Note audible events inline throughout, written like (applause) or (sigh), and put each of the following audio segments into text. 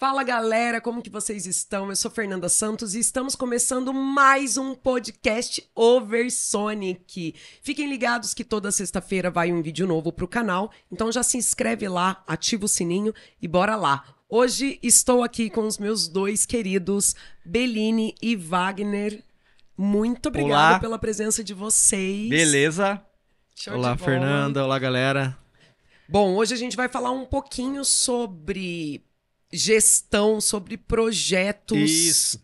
Fala galera, como que vocês estão? Eu sou Fernanda Santos e estamos começando mais um podcast Oversonic. Fiquem ligados que toda sexta-feira vai um vídeo novo pro canal, então já se inscreve lá, ativa o sininho e bora lá. Hoje estou aqui com os meus dois queridos Beline e Wagner. Muito obrigada pela presença de vocês. Beleza? Show olá, Fernanda. Olá, galera. Bom, hoje a gente vai falar um pouquinho sobre gestão, sobre projetos. Isso.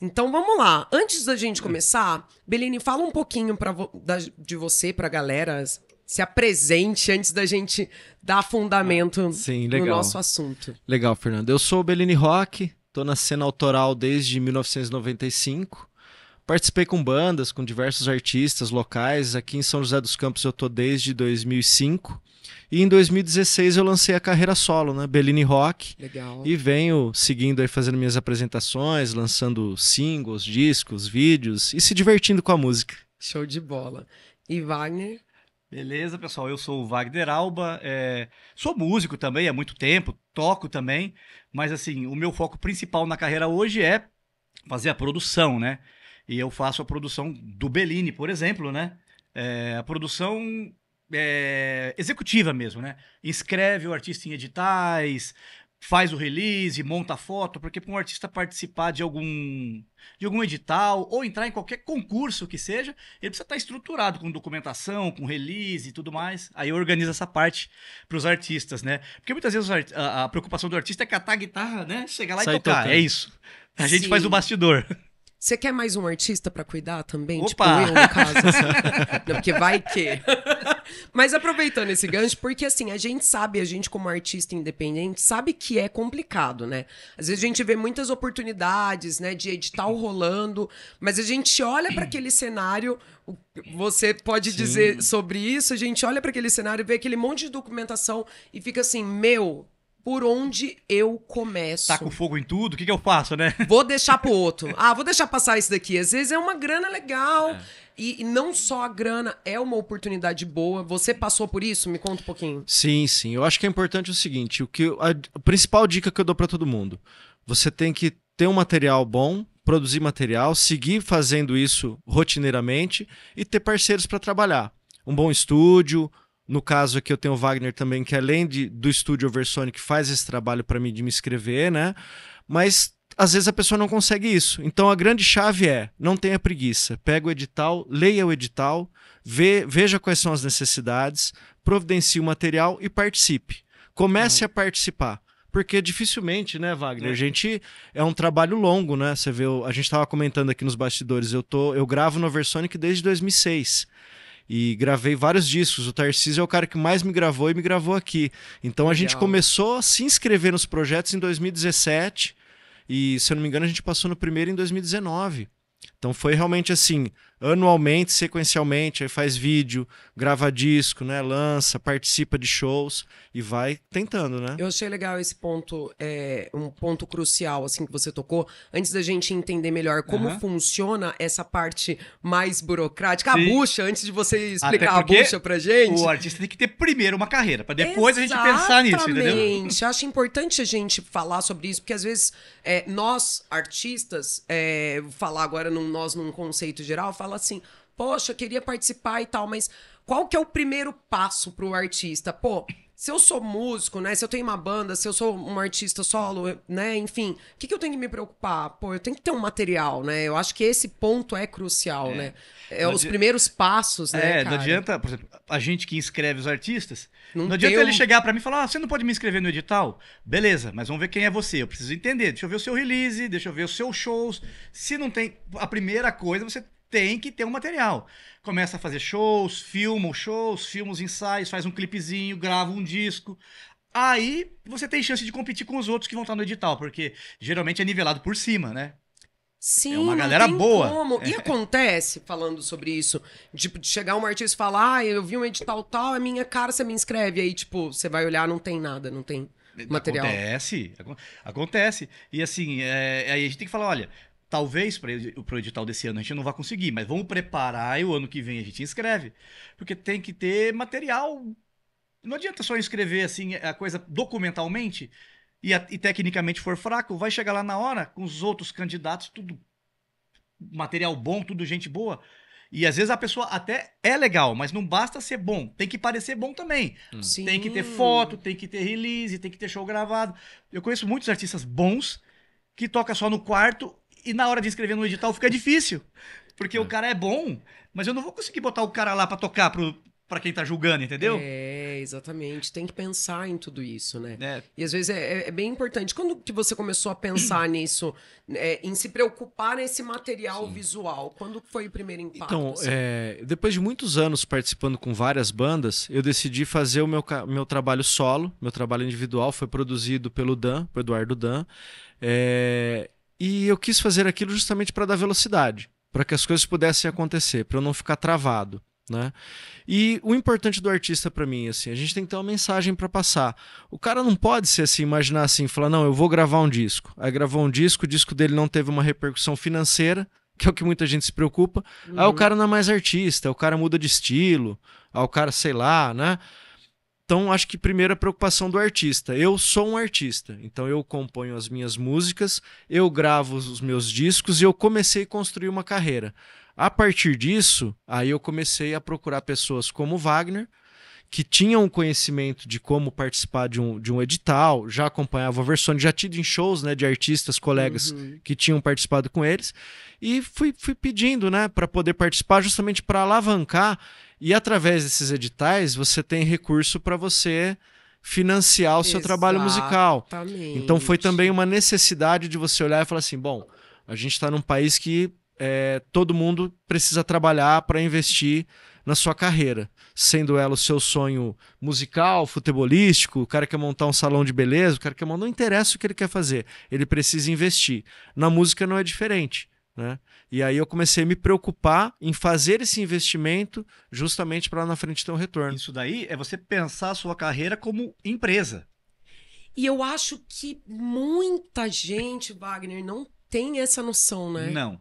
Então vamos lá. Antes da gente começar, Beline, fala um pouquinho pra vo da, de você para a galera. Se apresente antes da gente dar fundamento ah, Sim, no nosso assunto. Legal, Fernando. Eu sou Beline Rock, estou na cena autoral desde 1995. Participei com bandas, com diversos artistas locais. Aqui em São José dos Campos eu estou desde 2005. E em 2016 eu lancei a carreira solo, né? Bellini Rock. Legal. E venho seguindo aí fazendo minhas apresentações, lançando singles, discos, vídeos e se divertindo com a música. Show de bola. E Wagner? Beleza, pessoal. Eu sou o Wagner Alba. É... Sou músico também há muito tempo, toco também. Mas, assim, o meu foco principal na carreira hoje é fazer a produção, né? E eu faço a produção do Bellini, por exemplo, né? É... A produção é, executiva mesmo, né? Escreve o artista em editais, faz o release, monta a foto, porque para um artista participar de algum de algum edital ou entrar em qualquer concurso que seja, ele precisa estar tá estruturado com documentação, com release e tudo mais. Aí organiza essa parte para os artistas, né? Porque muitas vezes a, a, preocupação do artista é catar a guitarra, né? Chegar lá Sai e tocar. É isso. A gente Sim. faz o bastidor. Você quer mais um artista para cuidar também? Tipo Opa! Tipo eu, no caso. Assim. (laughs) Não, porque vai que. Mas aproveitando esse gancho, porque assim, a gente sabe, a gente como artista independente, sabe que é complicado, né? Às vezes a gente vê muitas oportunidades, né, de edital rolando, mas a gente olha para aquele cenário, você pode Sim. dizer sobre isso, a gente olha para aquele cenário, vê aquele monte de documentação e fica assim, meu, por onde eu começo. Tá com fogo em tudo? O que, que eu faço, né? (laughs) Vou deixar pro outro. Ah, vou deixar passar isso daqui. Às vezes é uma grana legal. É. E, e não só a grana, é uma oportunidade boa. Você passou por isso? Me conta um pouquinho. Sim, sim. Eu acho que é importante o seguinte: o que a, a principal dica que eu dou para todo mundo: você tem que ter um material bom, produzir material, seguir fazendo isso rotineiramente e ter parceiros para trabalhar. Um bom estúdio, no caso aqui eu tenho o Wagner também, que além de, do estúdio Oversonic faz esse trabalho para mim de me escrever, né? Mas às vezes a pessoa não consegue isso. Então a grande chave é: não tenha preguiça. Pega o edital, leia o edital, vê, veja quais são as necessidades, providencie o material e participe. Comece uhum. a participar. Porque dificilmente, né, Wagner? É. A gente é um trabalho longo, né? Você vê, a gente estava comentando aqui nos bastidores, eu tô, eu gravo no Oversonic desde 2006 e gravei vários discos. O Tarcísio é o cara que mais me gravou e me gravou aqui. Então a gente começou a se inscrever nos projetos em 2017 e, se eu não me engano, a gente passou no primeiro em 2019. Então foi realmente assim, anualmente, sequencialmente, aí faz vídeo, grava disco, né? Lança, participa de shows e vai tentando, né? Eu achei legal esse ponto, é, um ponto crucial, assim, que você tocou, antes da gente entender melhor como uhum. funciona essa parte mais burocrática, Sim. a bucha, antes de você explicar a bucha pra gente. O artista tem que ter primeiro uma carreira, para depois Exatamente. a gente pensar nisso, entendeu? Acho importante a gente falar sobre isso, porque às vezes é, nós, artistas, é, falar agora num, nós num conceito geral, falar fala assim, poxa, queria participar e tal, mas qual que é o primeiro passo para o artista? Pô, se eu sou músico, né? Se eu tenho uma banda, se eu sou um artista solo, né? Enfim, o que, que eu tenho que me preocupar? Pô, eu tenho que ter um material, né? Eu acho que esse ponto é crucial, é. né? É não os adi... primeiros passos, né? É, não adianta, por exemplo, a gente que inscreve os artistas, não, não adianta ele chegar para mim e falar: ah, você não pode me inscrever no edital? Beleza, mas vamos ver quem é você. Eu preciso entender. Deixa eu ver o seu release, deixa eu ver os seus shows. Se não tem. A primeira coisa, você tem que ter um material. Começa a fazer shows, filma shows, filma os ensaios, faz um clipezinho, grava um disco. Aí você tem chance de competir com os outros que vão estar no edital, porque geralmente é nivelado por cima, né? Sim, é uma galera boa. Como. E é. acontece, falando sobre isso, tipo, de chegar um artista e falar, ah, eu vi um edital tal, é minha cara, você me inscreve. Aí, tipo, você vai olhar, não tem nada, não tem é, material. Acontece, acontece. E assim, é, aí a gente tem que falar, olha, Talvez para o edital desse ano a gente não vá conseguir, mas vamos preparar e o ano que vem a gente inscreve. Porque tem que ter material. Não adianta só escrever assim a coisa documentalmente e, a, e tecnicamente for fraco, vai chegar lá na hora com os outros candidatos, tudo material bom, tudo gente boa. E às vezes a pessoa até é legal, mas não basta ser bom, tem que parecer bom também. Sim. Hum. Tem que ter foto, tem que ter release, tem que ter show gravado. Eu conheço muitos artistas bons que toca só no quarto e na hora de inscrever no edital fica difícil. Porque é. o cara é bom, mas eu não vou conseguir botar o cara lá para tocar pro, para quem tá julgando, entendeu? É, exatamente. Tem que pensar em tudo isso, né? É. E às vezes é, é, é bem importante. Quando que você começou a pensar (clears throat) nisso, é, em se preocupar nesse material Sim. visual? Quando foi o primeiro impacto? Então, assim? É, depois de muitos anos participando com várias bandas, eu decidi fazer o meu, meu trabalho solo, meu trabalho individual. Foi produzido pelo Dan, pelo Eduardo Dan. É, e eu quis fazer aquilo justamente para dar velocidade, para que as coisas pudessem acontecer, para eu não ficar travado. Né? E o importante do artista para mim, assim, a gente tem que ter uma mensagem para passar. O cara não pode ser assim, imaginar assim, falar, não, eu vou gravar um disco. Aí gravou um disco, o disco dele não teve uma repercussão financeira, que é o que muita gente se preocupa. Uhum. Aí o uhum. cara não é mais artista, o cara muda de estilo, aí o cara, sei lá, né? Então, acho que primeiro é a preocupação do artista. Eu sou um artista, então eu componho as minhas músicas, eu gravo os meus discos e eu comecei a construir uma carreira. A partir disso, aí eu comecei a procurar pessoas como Wagner, que tinham um conhecimento de como participar de um, de um edital, já acompanhava a versão, já tido em shows né, de artistas, colegas uhum. que tinham participado com eles, e fui, fui pedindo né, para poder participar, justamente para alavancar e através desses editais, você tem recurso para você financiar o seu Exatamente. trabalho musical. Então foi também uma necessidade de você olhar e falar assim: bom, a gente está num país que é, todo mundo precisa trabalhar para investir na sua carreira, sendo ela o seu sonho musical, futebolístico, o cara quer montar um salão de beleza, o cara quer montar, não interessa o que ele quer fazer, ele precisa investir. Na música não é diferente, né? E aí eu comecei a me preocupar em fazer esse investimento justamente para lá na frente ter um retorno. Isso daí é você pensar a sua carreira como empresa. E eu acho que muita gente, Wagner, não tem essa noção, né? Não,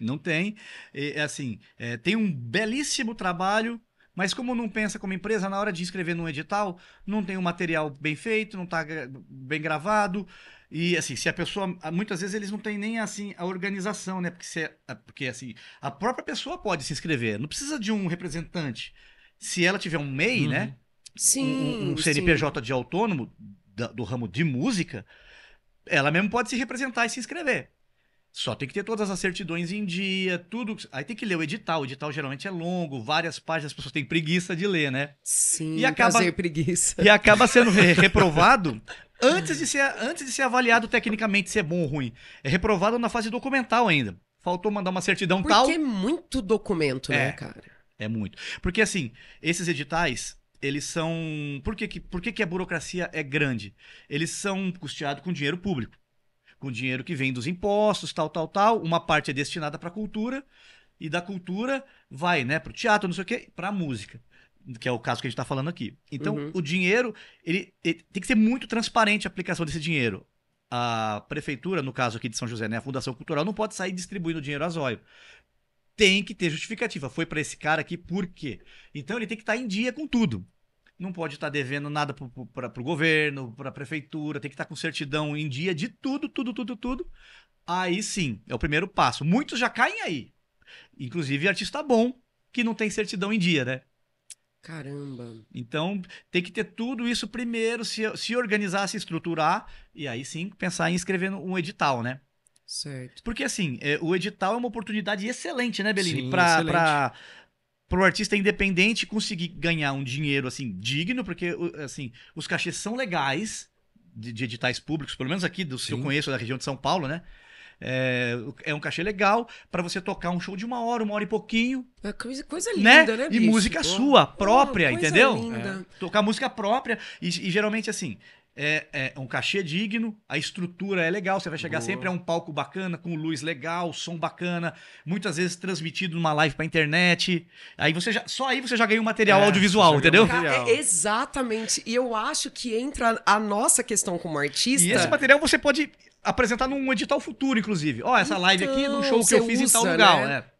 não tem. É, assim, é, tem um belíssimo trabalho mas como não pensa como empresa, na hora de escrever num edital, não tem um material bem feito, não está bem gravado, e assim, se a pessoa. Ah, muitas vezes eles não têm nem assim a organização, né? Porque, se, é, ah, porque assim, a própria pessoa pode se inscrever. Não precisa de um representante. Se ela tiver um MEI, né? uhum. né? Sim. Um, um CNPJ sim. de autônomo da, do ramo de música, ela mesmo pode se representar e se inscrever. Só tem que ter todas as certidões em dia, tudo. Aí tem que ler o edital. O edital geralmente é longo, várias páginas, as pessoas têm preguiça de ler, né? Sim, e acaba, prazer, preguiça. E acaba sendo re (laughs) reprovado antes de, ser, antes de ser avaliado tecnicamente se é bom ou ruim. É reprovado na fase documental ainda. Faltou mandar uma certidão Porque tal. Porque é muito documento, né, é, cara? É muito. Porque assim, esses editais, eles são. Por que, que, por que, que a burocracia é grande? Eles são custeados com dinheiro público com o dinheiro que vem dos impostos, tal, tal, tal. Uma parte é destinada para cultura e da cultura vai, né, para o teatro, não sei o quê, para a música, que é o caso que a gente está falando aqui. Então, uhum. o dinheiro ele, ele, tem que ser muito transparente a aplicação desse dinheiro. A prefeitura, no caso aqui de São José, né, a Fundação Cultural, não pode sair distribuindo dinheiro a zóio tem que ter justificativa. Foi para esse cara aqui por quê? Então ele tem que estar tá em dia com tudo não pode estar tá devendo nada para o governo, para a prefeitura, tem que estar tá com certidão em dia de tudo, tudo, tudo, tudo. Aí sim, é o primeiro passo. Muitos já caem aí. Inclusive artista bom que não tem certidão em dia, né? Caramba. Então, tem que ter tudo isso primeiro, se, se organizar, se estruturar, e aí sim pensar em escrever um edital, né? Certo. Porque assim, é, o edital é uma oportunidade excelente, né, Sim, Para para o artista independente conseguir ganhar um dinheiro assim digno, porque assim os cachês são legais de, de editais públicos, pelo menos aqui do que eu conheço da região de São Paulo, né? É, é um cachê legal para você tocar um show de uma hora, uma hora e pouquinho. É coisa, coisa né? linda, né? né e bicho? música Pô. sua, própria, Pô, entendeu? É. Tocar música própria. E, e geralmente, assim, é, é, um cachê digno, a estrutura é legal, você vai chegar Boa. sempre a um palco bacana, com luz legal, som bacana, muitas vezes transmitido numa live pra internet. Aí você já, só aí você já ganha um material é, audiovisual, entendeu? Material. É, exatamente. E eu acho que entra a nossa questão como artista. E esse material você pode apresentar num edital futuro, inclusive. Ó, essa então, live aqui, num show que eu então, fiz usa, em tal lugar, né? É.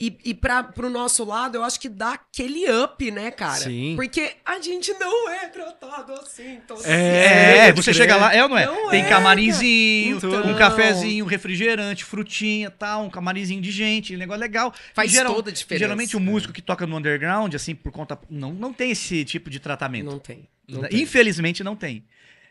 E, e pra, pro nosso lado, eu acho que dá aquele up, né, cara? Sim. Porque a gente não é tratado assim. Então, é, assim, é, você chega lá, é ou não é? Não Tem é, camarinzinho, então... um cafezinho, refrigerante, frutinha tal, um camarinzinho de gente, um negócio legal. Faz geral, toda a diferença. Geralmente o né? músico que toca no underground, assim, por conta. Não, não tem esse tipo de tratamento. Não tem. Não né? Infelizmente tem. não tem.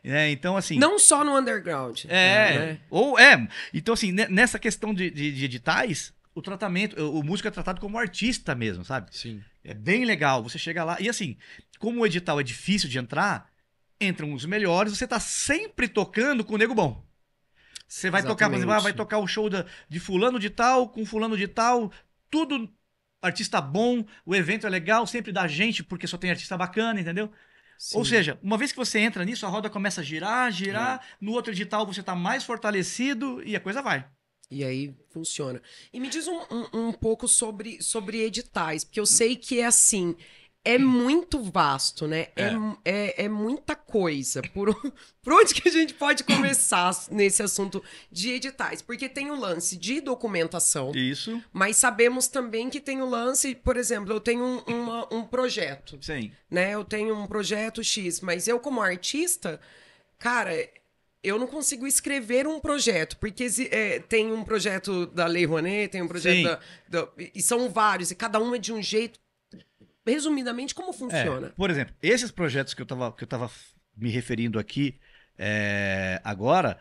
Né? Então, assim. Não só no underground. É. é né? Ou é. Então, assim, nessa questão de, de, de editais, o tratamento, o, músico é tratado como artista mesmo, sabe? Sim. É bem legal. Você chega lá. E assim, como o edital é difícil de entrar, entram os melhores, você tá sempre tocando com o nego bom. Você vai Exatamente. tocar, por exemplo, ah, vai tocar o show de fulano de tal, com fulano de tal, tudo artista bom, o evento é legal, sempre dá gente, porque só tem artista bacana, entendeu? Sim. Ou seja, uma vez que você entra nisso, a roda começa a girar, girar, é. no outro edital você está mais fortalecido e a coisa vai. E aí funciona. E me diz um, um, um pouco sobre, sobre editais, porque eu sei que é assim, é muito vasto, né? É, é. é, é muita coisa. Por, (laughs) por, onde que a gente pode começar nesse assunto de editais? Porque tem o lance de documentação. Isso. Mas sabemos também que tem o lance, por exemplo, eu tenho um, uma, um projeto. Sim. Né? Eu tenho um projeto X, mas eu, como artista, cara, eu não consigo escrever um projeto, porque é, tem um projeto da Lei Rouanet, tem um projeto da, da, E são vários, e cada um é de um jeito resumidamente, como é, funciona? É, por exemplo, esses projetos que eu estava que eu tava me referindo aqui é, agora,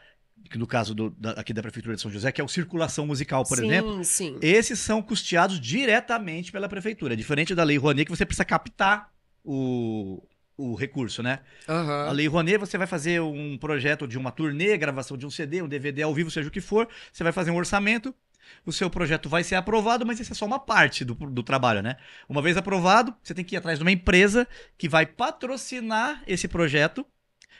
que no caso do, da, aqui da Prefeitura de São José, que é o Circulação Musical, por sim, exemplo, sim. esses são custeados diretamente pela Prefeitura. É diferente da Lei Rouanet, que você precisa captar o, o recurso, né? Uhum. A Lei Rouanet, você vai fazer um projeto de uma turnê, gravação de um CD, um DVD ao vivo, seja o que for, você vai fazer um orçamento, o seu projeto vai ser aprovado, mas isso é só uma parte do, do trabalho, né? Uma vez aprovado, você tem que ir atrás de uma empresa que vai patrocinar esse projeto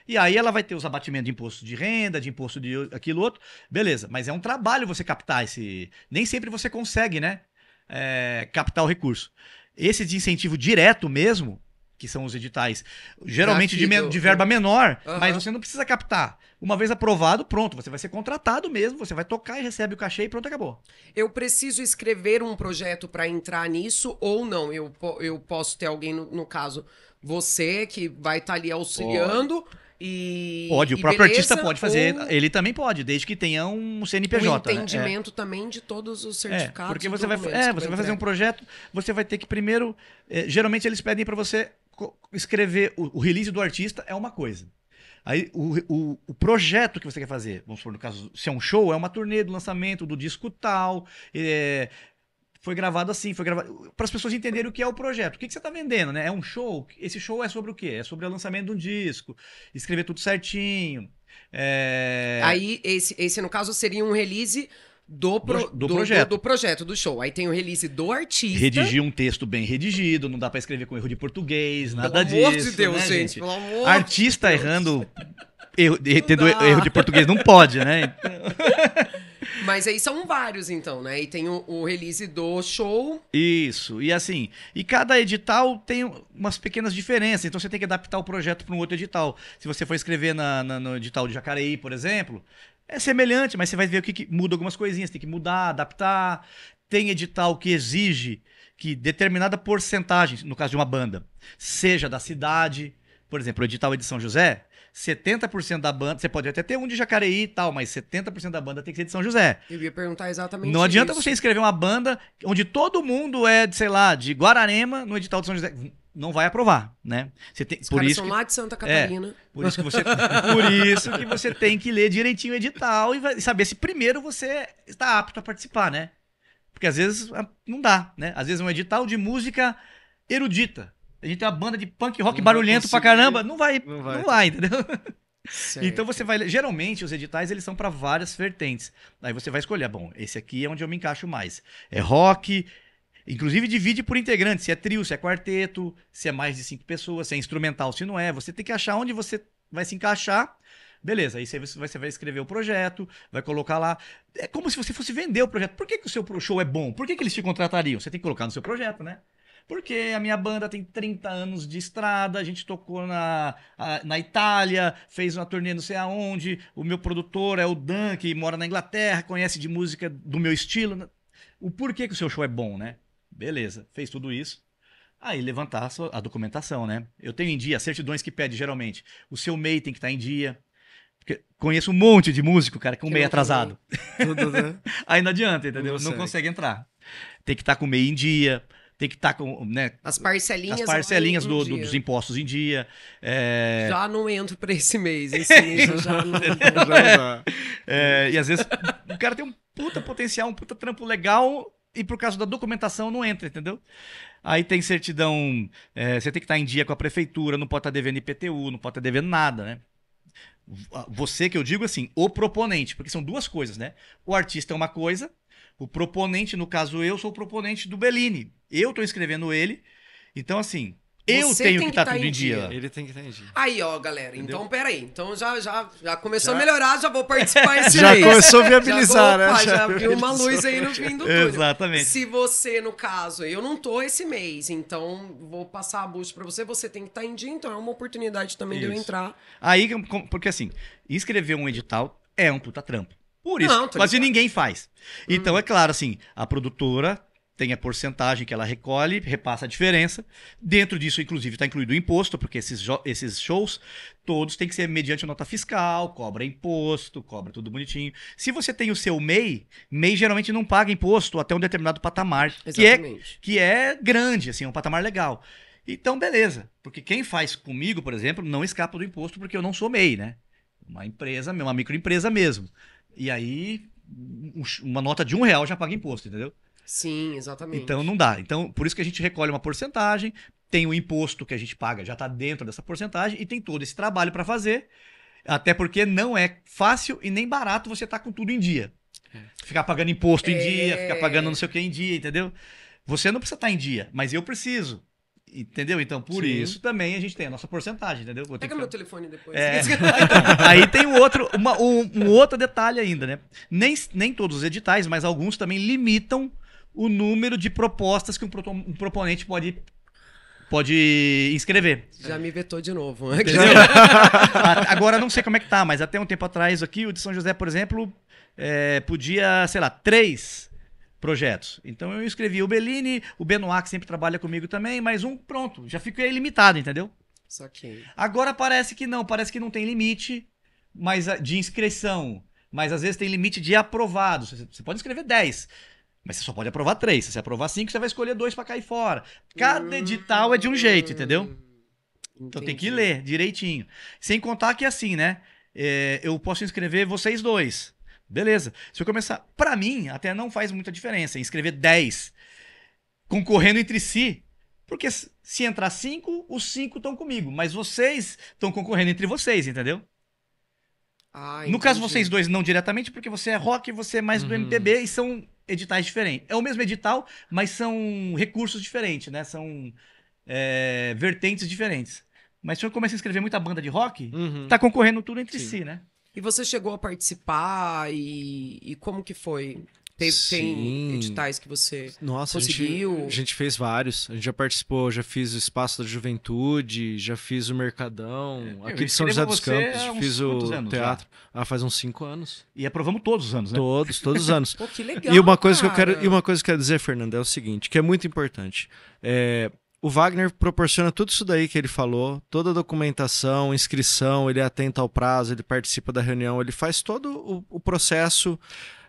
e aí ela vai ter os abatimentos de imposto de renda, de imposto de aquilo outro. Beleza, mas é um trabalho você captar esse. Nem sempre você consegue, né? É, captar o recurso. Esse de incentivo direto mesmo, que são os editais, geralmente de, do, de, verba menor, uhum. mas você não precisa captar. Uma vez aprovado, pronto, você vai ser contratado mesmo, você vai tocar e recebe o cachê e pronto, acabou. Eu preciso escrever um projeto para entrar nisso ou não? Eu, eu posso ter alguém, no, no caso, você, que vai estar tá ali auxiliando. E, pode, o próprio beleza, artista pode fazer. Ele também pode, desde que tenha um CNPJ. Um né? entendimento né? também de todos os é, certificados. É, porque você vai, é, você vai fazer um projeto, você vai ter que primeiro. É, geralmente eles pedem para você escrever. O, o release do artista é uma coisa. Aí o, o, o, projeto que você quer fazer, vamos supor, no caso, se é um show, é uma turnê do lançamento do disco tal. É, foi gravado assim, foi gravado. Para as pessoas entenderem o que é o projeto. O que, que você está vendendo, né? É um show? Esse show é sobre o quê? É sobre o lançamento de um disco, escrever tudo certinho. É... Aí, esse, esse, no caso, seria um release do, pro, do, do, projeto. Do, do, projeto, do show. Aí tem o release do artista. Redigir um texto bem redigido, não dá para escrever com erro de português, nada disso. Pelo amor disso, de Deus, né, gente. Pelo amor artista Deus. errando, (laughs) erro, tendo dá. erro de português, não pode, né? (laughs) Mas aí são vários, então, né? E tem o, o, release do show. Isso. E assim, e cada edital tem umas pequenas diferenças. Então você tem que adaptar o projeto para um outro edital. Se você for escrever na, na, no edital de Jacareí, por exemplo, é semelhante, mas você vai ver o que, que muda algumas coisinhas, tem que mudar, adaptar. Tem edital que exige que determinada porcentagem, no caso de uma banda, seja da cidade. Por exemplo, o edital de São José 70% da banda. Você pode até ter um de Jacareí e tal, mas 70% da banda tem que ser de São José. Eu ia perguntar exatamente. Não isso. adianta você escrever uma banda onde todo mundo é, de, sei lá, de Guararema no edital de São José. Não vai aprovar, né? Você tem, Os por isso são que, lá de Santa Catarina. É, por, isso que você, por isso que você tem que ler direitinho o edital e, vai, saber se primeiro você está apto a participar, né? Porque às vezes ah, não dá, né? Às vezes é um edital de música erudita. A gente tem uma banda de punk rock não barulhento pra caramba. Não vai, não vai, não vai entendeu? Certo. Então você vai. Geralmente os editais eles são para várias vertentes. Aí você vai escolher, bom, esse aqui é onde eu me encaixo mais. É rock, inclusive divide por integrantes se é trio, se é quarteto, se é mais de cinco pessoas, se é instrumental, se não é. Você tem que achar onde você vai se encaixar. Beleza, aí você vai escrever o projeto, vai colocar lá. É como se você fosse vender o projeto. Por que, que o seu show é bom? Por que, que eles te contratariam? Você tem que colocar no seu projeto, né? Porque a minha banda tem 30 anos de estrada, a gente tocou na, na Itália, fez uma turnê não sei aonde, o meu produtor é o Dan, que mora na Inglaterra, conhece de música do meu estilo. Né? O porquê que o seu show é bom, né? Beleza, fez tudo isso. Aí levantar a documentação, né? Eu tenho em dia, certidões que pede geralmente. O seu MEI tem que estar tá em dia. Porque conheço um monte de músico, cara, com o MEI atrasado. Né? Tudo, né? (laughs) Aí não adianta, entendeu? Não, não consegue entrar. Tem que estar tá com o MEI em dia tem que estar tá com. Né, as parcelinhas. As parcelinhas do, do, dos impostos em dia. É... Já não entro para esse mês. (laughs) Esse mês eu já não. já, já. É, e às vezes o cara tem um puta potencial, um puta trampo legal e por causa da documentação não entra, entendeu? Aí tem certidão, é, você tem que estar tá em dia com a prefeitura, não pode estar tá devendo IPTU, não pode estar tá devendo nada, né? Você que eu digo assim, o proponente, porque são duas coisas, né? O artista é uma coisa, o proponente, no caso eu, sou o proponente do Bellini. Eu estou escrevendo ele. Então, assim, eu Você tenho que estar tá tá tudo em dia. dia. Ele tem que estar tá em dia. Aí, ó, galera. Entendeu? Então, peraí. Então já, já, já começou já... a melhorar, já vou participar esse (laughs) Já mês. começou a (laughs) viabilizar, já vou, né? Opa, já, já viu uma luz aí no fim do túnel. Exatamente. Se você, no caso, eu não tô esse mês, então vou passar a bucha para você, você tem que estar tá em dia, então é uma oportunidade também Isso. de eu entrar. Aí, porque assim, escrever um edital é um puta trampo. Por isso, não, quase ligado. ninguém faz. Hum. Então, hum. é claro, assim, a produtora tem a porcentagem que ela recolhe, repassa a diferença. Dentro disso, inclusive, está incluído o imposto, porque esses, esses shows todos têm que ser mediante nota fiscal, cobra imposto, cobra tudo bonitinho. Se você tem o seu MEI, MEI geralmente não paga imposto até um determinado patamar, que é, que é grande, assim, é um patamar legal. Então, beleza. Porque quem faz comigo, por exemplo, não escapa do imposto porque eu não sou MEI, né? Uma empresa, uma microempresa mesmo. E aí, uma nota de um real já paga imposto, entendeu? Sim, exatamente. Então não dá. Então, por isso que a gente recolhe uma porcentagem, tem o imposto que a gente paga, já está dentro dessa porcentagem, e tem todo esse trabalho para fazer. Até porque não é fácil e nem barato você estar tá com tudo em dia. É. Ficar pagando imposto em é... dia, ficar é. pagando não sei o que em dia, entendeu? Você não precisa estar tá em dia, mas eu preciso. Entendeu? Então, por Sim. isso também a gente tem a nossa porcentagem, entendeu? Vou Pega que... meu telefone depois. É... (laughs) então, aí tem um outro, uma, um, um, outro detalhe ainda, né? Nem, nem todos os editais, mas alguns também limitam o número de propostas que um, pro, um proponente pode pode inscrever. Já me vetou de novo. (laughs) (laughs) Agora não sei como é que tá, mas até um tempo atrás aqui, o de São José, por exemplo, é, podia, sei lá, três projetos. Então eu escrevi o Bellini, o Benoit, que sempre trabalha comigo também, mais um, pronto, já fiquei limitado, entendeu? Só que Agora parece que não, parece que não tem limite mas de inscrição. Mas às vezes tem limite de aprovados. Você pode escrever 10, mas você só pode aprovar 3. Se você aprovar 5, você vai escolher 2 para cair fora. Cada hum. edital é de um jeito, entendeu? Entendi. Então tem que ler direitinho. Sem contar que assim, né? É, eu posso inscrever vocês dois. Beleza. Se eu começar. para mim, até não faz muita diferença em escrever 10 concorrendo entre si. Porque se entrar 5, os 5 estão comigo. Mas vocês estão concorrendo entre vocês, entendeu? Ah, no entendi. caso, vocês dois não diretamente, porque você é rock e você é mais uhum. do MPB e são editais diferentes. É o mesmo edital, mas são recursos diferentes, né? São é, vertentes diferentes. Mas se eu começar a escrever muita banda de rock, uhum. tá concorrendo tudo entre Sim. si, né? E você chegou a participar e, e como que foi? tem editais que você Nossa, conseguiu? A gente, a gente, fez vários. A gente já participou, já fiz o Espaço da Juventude, já fiz o Mercadão, é, aqui de São José dos Campos, fiz o teatro. Já? Ah, faz uns cinco anos. E aprovamos todos os anos, né? Todos, todos os (laughs) anos. Pô, que legal, e uma coisa que eu quero E uma coisa que eu quero dizer, Fernando, é o seguinte, que é muito importante. É, o Wagner proporciona tudo isso daí que ele falou, toda a documentação, inscrição, ele é atenta ao prazo, ele participa da reunião, ele faz todo o, o processo.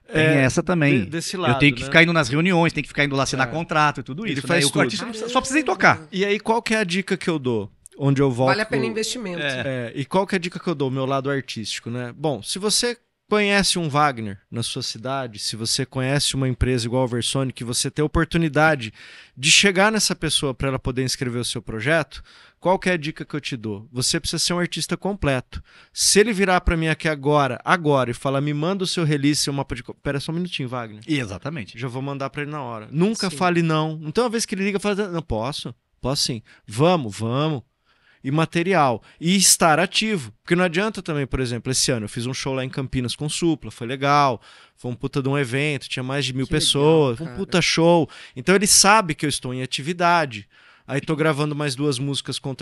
Tem é, essa também. De, lado, eu tenho que né? ficar indo nas reuniões, tenho que ficar indo lá assinar é. contrato e tudo isso. ele né? Faz né? tudo. O artista precisa, só precisa ir tocar. E aí, qual que é a dica que eu dou? Onde eu volto. Vale a pena investimento. É, e qual que é a dica que eu dou? Meu lado artístico, né? Bom, se você conhece um Wagner na sua cidade, se você conhece uma empresa igual a Versone, que você tem a oportunidade de chegar nessa pessoa para ela poder inscrever o seu projeto, qual é a dica que eu te dou? Você precisa ser um artista completo. Se ele virar para mim aqui agora, agora, e falar, me manda o seu release, o mapa de... Pera só um minutinho, Wagner. Exatamente. Já vou mandar para ele na hora. Nunca sim. fale não. Então, uma vez que ele liga, fala, não, posso? Posso sim. Vamos, vamos e material. E estar ativo. Porque não adianta também, por exemplo, esse ano eu fiz um show lá em Campinas com Supla, foi legal. Foi um puta de um evento, tinha mais de mil que pessoas, legal, um puta show. Então ele sabe que eu estou em atividade. Aí tô gravando mais duas músicas com o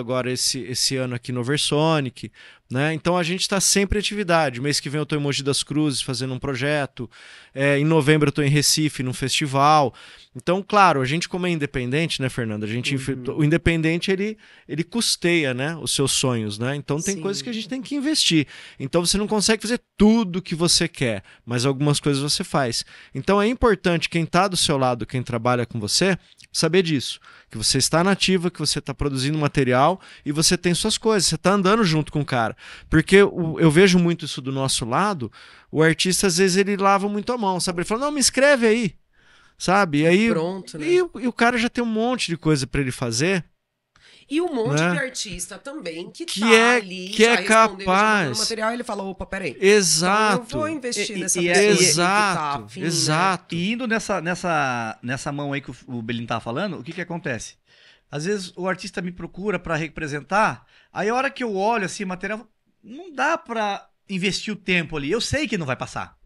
agora esse, esse ano aqui no Versonic, né? Então a gente está sempre em atividade. Mês que vem eu tô em Mogi das Cruzes fazendo um projeto. É, em novembro eu tô em Recife, num festival. Então, claro, a gente como é independente, né, Fernando? A gente uhum. o independente ele ele custeia, né, os seus sonhos, né? Então tem Sim. coisas que a gente tem que investir. Então você não consegue fazer tudo que você quer, mas algumas coisas você faz. Então é importante quem está do seu lado, quem trabalha com você, saber disso, que você está nativa, que você está produzindo material e você tem suas coisas, você está andando junto com o cara. Porque o, eu vejo muito isso do nosso lado, o artista às vezes ele lava muito a mão, sabe? Ele fala: "Não, me escreve aí". Sabe? E aí, Pronto, né? e, e o cara já tem um monte de coisa para ele fazer. E um monte né? de artista também que, que tá é, ali, que é tipo capaz. O material ele fala, opa, peraí. Exato. Então eu vou investir e, nessa e, é, Exato. É tá exato. Né? E indo nessa, nessa, nessa mão aí que o, o Belim tá falando, o que que acontece? Às vezes o artista me procura para representar, aí a hora que eu olho assim, material, não dá para investir o tempo ali. Eu sei que não vai passar.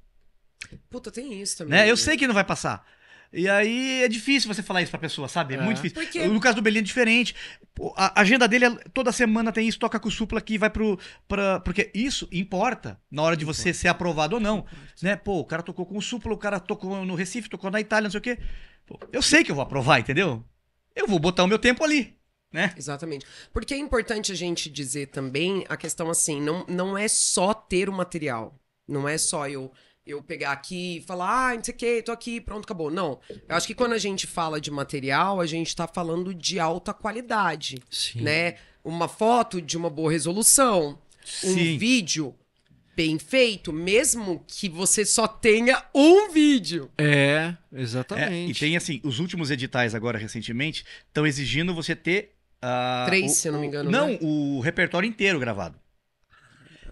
Puta, tem isso né? também. Né? Eu sei que não vai passar. E aí é difícil você falar isso pra pessoa, sabe? É, é muito difícil. Porque... No caso do Belém é diferente. A agenda dele é, toda semana tem isso, toca com supla que vai pro. Pra, porque isso importa na hora de você ser aprovado ou não. Né? Pô, o cara tocou com o supla, o cara tocou no Recife, tocou na Itália, não sei o quê. Pô, eu sei que eu vou aprovar, entendeu? Eu vou botar o meu tempo ali. Né? Exatamente. Porque é importante a gente dizer também a questão assim: não, não é só ter o material. Não é só eu eu pegar aqui e falar, ah, não sei o que, tô aqui, pronto, acabou. Não. Eu acho que quando a gente fala de material, a gente tá falando de alta qualidade. Sim. né? Uma foto de uma boa resolução, Sim. um vídeo bem feito, mesmo que você só tenha um vídeo. É, exatamente. É, e tem assim, os últimos editais agora recentemente estão exigindo você ter. Uh, Três, o, se eu não me engano. Não, né? o repertório inteiro gravado.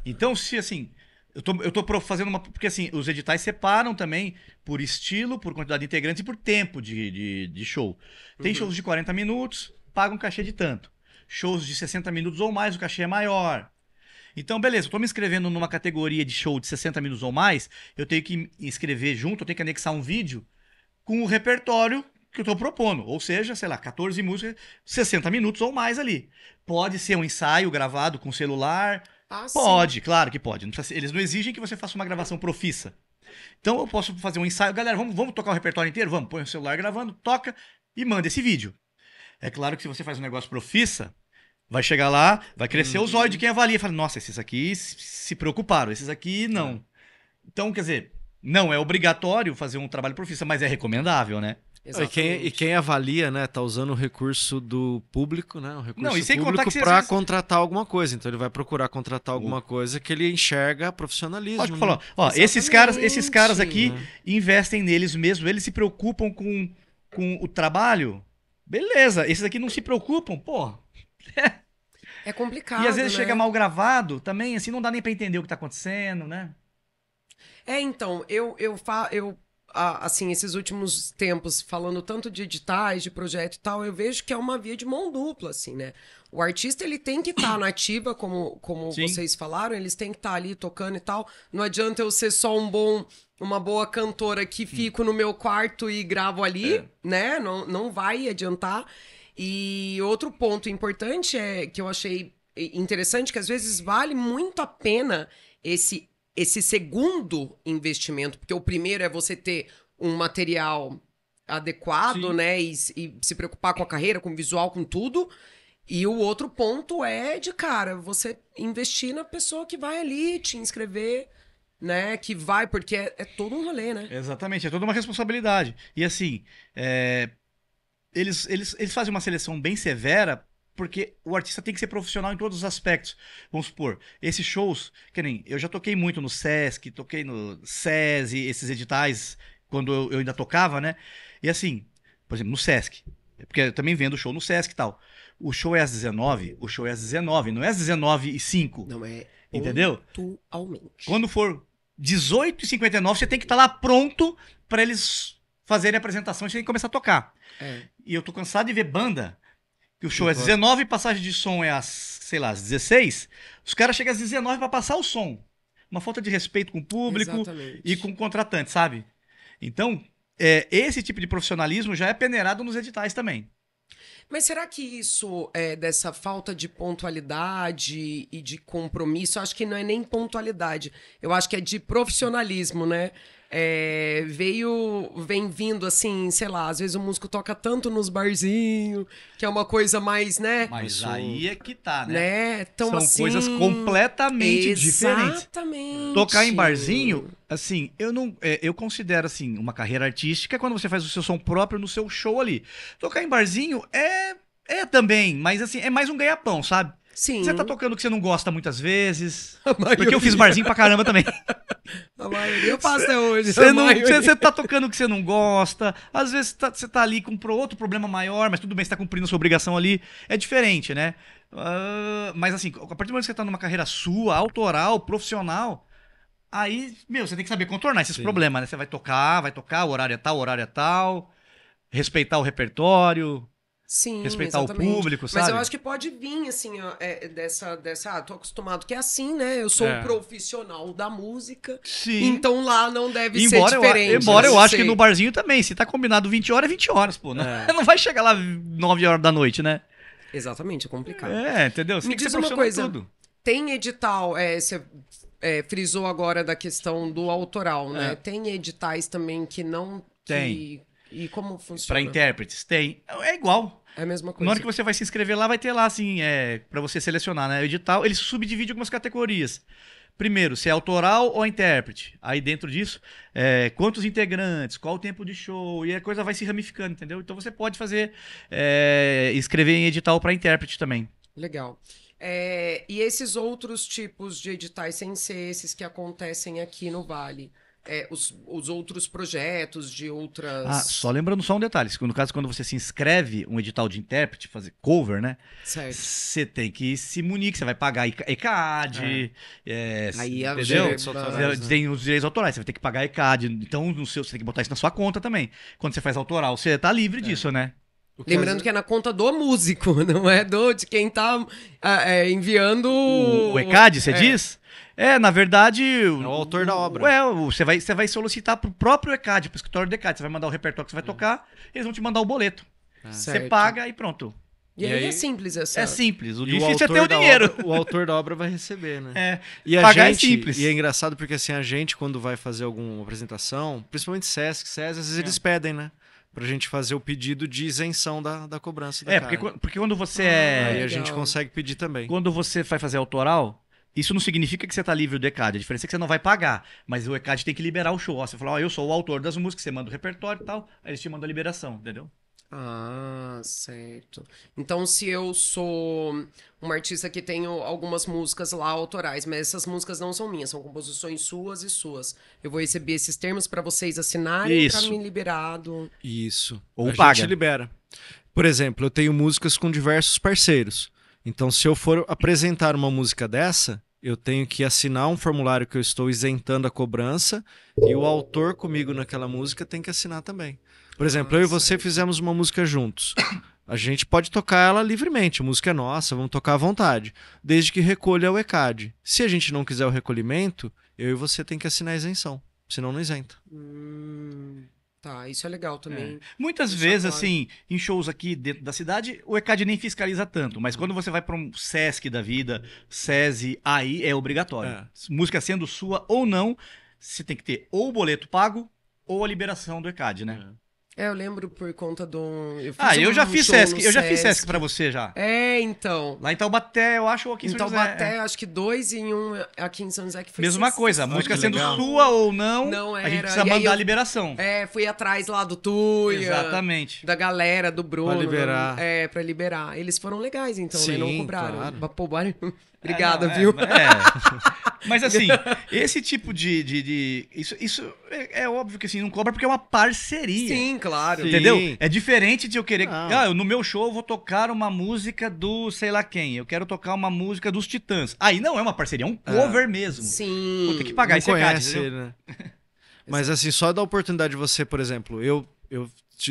Então, se assim, eu tô, eu tô fazendo uma. Porque assim, os editais separam também por estilo, por quantidade de integrantes e por tempo de, de, de show. Tem uhum. shows de 40 minutos, paga um cachê de tanto. Shows de 60 minutos ou mais, o cachê é maior. Então, beleza, eu tô me inscrevendo numa categoria de show de 60 minutos ou mais, eu tenho que inscrever junto, eu tenho que anexar um vídeo com o repertório que eu tô propondo. Ou seja, sei lá, 14 músicas, 60 minutos ou mais ali. Pode ser um ensaio gravado com celular ah, pode, sim. claro que pode. eles não exigem que você faça uma gravação profissa. Então eu posso fazer um ensaio. Galera, vamos, vamos tocar o repertório inteiro? Vamos, põe o celular gravando, toca e manda esse vídeo. É claro que se você faz um negócio profissa, vai chegar lá, vai crescer hum. os olhos de uhum. quem avalia. Fala, nossa, esses aqui se preocuparam, esses aqui não. É. Então, quer dizer, não é obrigatório fazer um trabalho profissa, mas é recomendável, né? E quem, e quem avalia, né, tá usando o recurso do público, né, o recurso Não, e sem público para vezes... contratar alguma coisa. Então ele vai procurar contratar alguma coisa que ele enxerga profissionalismo. Pode falar, né? ó, esses caras, esses caras aqui né? investem neles mesmo, eles se preocupam com, com o trabalho. Beleza, esses aqui não se preocupam, pô. É complicado. E às vezes né? chega mal gravado também, assim, não dá nem para entender o que tá acontecendo, né? É, então, eu eu, fa eu assim, esses últimos tempos, falando tanto de editais, de projeto e tal, eu vejo que é uma via de mão dupla, assim, né? O artista, ele tem que estar tá na ativa, como, como vocês falaram, eles têm que estar tá ali tocando e tal. Não adianta eu ser só um bom, uma boa cantora que fico no meu quarto e gravo ali, é. né? Não, não vai adiantar. E outro ponto importante é que eu achei interessante que às vezes vale muito a pena esse esse segundo investimento, porque o primeiro é você ter um material adequado, Sim. né? E, e, se preocupar com a carreira, com o visual, com tudo. E o outro ponto é de cara, você investir na pessoa que vai ali te inscrever, né? Que vai, porque é, é todo um rolê, né? Exatamente, é toda uma responsabilidade. E assim, é, eles, eles, eles fazem uma seleção bem severa porque o artista tem que ser profissional em todos os aspectos. Vamos supor, esses shows, que nem eu já toquei muito no SESC, toquei no SESI, esses editais, quando eu, eu ainda tocava, né? E assim, por exemplo, no SESC, porque eu também vendo show no SESC e tal. O show é às 19, o show é às 19, não é às 19 e 5. Não é. Entendeu? Atualmente. Quando for 18 h 59, você tem que estar tá lá pronto para eles fazerem a apresentação e você tem que começar a tocar. É. E eu tô cansado de ver banda que o show é 19, passagem de som é às, sei lá, às 16, os caras chegam às 19 para passar o som. Uma falta de respeito com o público Exatamente. e com o contratante, sabe? Então, é, esse tipo de profissionalismo já é peneirado nos editais também. Mas será que isso é dessa falta de pontualidade e de compromisso? Eu acho que não é nem pontualidade. Eu acho que é de profissionalismo, né? É, veio, vem vindo assim, sei lá, às vezes o músico toca tanto nos barzinhos, que é uma coisa mais, né? Mas aí é que tá, né? né? Então, São assim, coisas completamente exatamente. diferentes. Exatamente. Tocar em barzinho, assim, eu não, é, eu considero assim, uma carreira artística é quando você faz o seu som próprio no seu show ali. Tocar em barzinho é é também, mas assim, é mais um ganha-pão, sabe? Sim. Você tá tocando que você não gosta muitas vezes. (laughs) Porque eu fiz barzinho pra caramba também. (laughs) A maioria eu faço até hoje. Você, não, você, você tá tocando que você não gosta. Às vezes tá, você tá ali com pro outro problema maior, mas tudo bem, você tá cumprindo sua obrigação ali. É diferente, né? Uh, mas assim, a partir do momento que você tá numa carreira sua, autoral, profissional, aí, meu, você tem que saber contornar esses Sim. problemas, né? Você vai tocar, vai tocar, o horário é tal, o horário é tal, respeitar o repertório Sim, respeitar exatamente. o público, sabe? Mas eu acho que pode vir, assim, ó, é, é, dessa, dessa... Ah, tô acostumado que é assim, né? Eu sou é. um profissional da música. Sim. Então lá não deve embora ser diferente. Eu, embora eu né? acho que no barzinho também, se tá combinado 20 horas, é 20 horas, pô. Não, né? é. (laughs) não vai chegar lá 9 horas da noite, né? Exatamente, é complicado. É, entendeu? Você Me diz uma coisa. Tudo. Tem edital, é, você é, frisou agora da questão do autoral, né? Tem editais também que não... Tem. Que e como funciona? Para intérpretes, tem. É igual. É a mesma coisa. Na hora que você vai se inscrever lá, vai ter lá, assim, é, para você selecionar, né? O edital, ele subdivide algumas categorias. Primeiro, se é autoral ou intérprete. Aí dentro disso, é, quantos integrantes, qual o tempo de show, e a coisa vai se ramificando, entendeu? Então você pode fazer, é, escrever em edital para intérprete também. Legal. É, e esses outros tipos de editais sem ser esses que acontecem aqui no Vale? é, os, os, outros projetos de outras. Ah, só lembrando só um detalhe: no caso, quando você se inscreve um edital de intérprete, fazer cover, né? Certo. Você tem que se munir, que você vai pagar ECAD. É. É, Aí a é entendeu? Autorais, né? tem né? os direitos autorais, você vai ter que pagar ECAD. Então, no seu, você tem que botar isso na sua conta também. Quando você faz autoral, você tá livre é. disso, né? Que Lembrando é... que é na conta do músico, (laughs) não é do de quem tá ah, é, enviando. O, o ECAD, você é. diz? É, na verdade. É o autor da obra. É, você vai, você vai solicitar pro próprio ECAD, pro escritório do ECAD. Você vai mandar o repertório que você vai é. tocar, eles vão te mandar o boleto. É. você certo. paga e pronto. E, e é aí, aí, é simples É simples. O e difícil o é ter o dinheiro. Obra, o autor da obra vai receber, né? (laughs) É. E a pagar gente, é simples. E é engraçado porque assim, a gente, quando vai fazer alguma apresentação, principalmente SESC, SESC, às vezes é. eles pedem, né? Pra gente fazer o pedido de isenção da, da cobrança da É, porque, porque quando você ah, é. Aí a gente consegue pedir também. Quando você vai fazer autoral, isso não significa que você está livre do ECAD, a diferença é que você não vai pagar, mas o ECAD tem que liberar o show. Ó, você fala, ó, eu sou o autor das músicas, você manda o repertório e tal, aí eles te mandam a liberação, entendeu? Ah, certo. Então, se eu sou uma artista que tenho algumas músicas lá autorais, mas essas músicas não são minhas, são composições suas e suas. Eu vou receber esses termos para vocês assinarem para mim liberado. Isso. Ou a paga. gente libera. Por exemplo, eu tenho músicas com diversos parceiros. Então, se eu for apresentar uma música dessa, eu tenho que assinar um formulário que eu estou isentando a cobrança e o autor comigo naquela música tem que assinar também. Por exemplo, nossa. eu e você fizemos uma música juntos. A gente pode tocar ela livremente, a música é nossa, vamos tocar à vontade, desde que recolha o ECAD. Se a gente não quiser o recolhimento, eu e você tem que assinar a isenção, senão não isenta. Hum tá. Isso é legal também. É. Muitas vezes, assim, em shows aqui dentro da cidade, o ECAD nem fiscaliza tanto, mas quando você vai para um SESC da vida, SESI, aí é obrigatório. É. Música sendo sua ou não, você tem que ter ou o boleto pago ou a liberação do ECAD, né? É. É, eu lembro por conta do. Um... ah, eu, já fiz Sesc, eu já fiz Sesc pra você já. É, então. Lá em Taubaté, eu acho, ou aqui em, São Taubaté, José. Em Taubaté, acho que dois em um aqui em São José que foi Mesma coisa, a música sendo sua ou não, não era. a gente precisa e mandar eu, a liberação. É, fui atrás lá do Tuia. Exatamente. Da galera, do Bruno. Pra liberar. É, pra liberar. Eles foram legais, então, Sim, né? Não cobraram. Claro. Obrigado, ah, não, viu? É, é. (laughs) Mas assim, esse tipo de. de, de isso isso é, é, óbvio que assim, não cobra porque é uma parceria. Sim, claro. Sim. Entendeu? É diferente de eu querer. Não. Ah, no meu show eu vou tocar uma música do sei lá quem. Eu quero tocar uma música dos Titãs. Aí não é uma parceria, é um ah. cover ah. mesmo. Sim. Vou ter que pagar não esse é conhece, né? Mas assim, só da oportunidade de você, por exemplo, eu, eu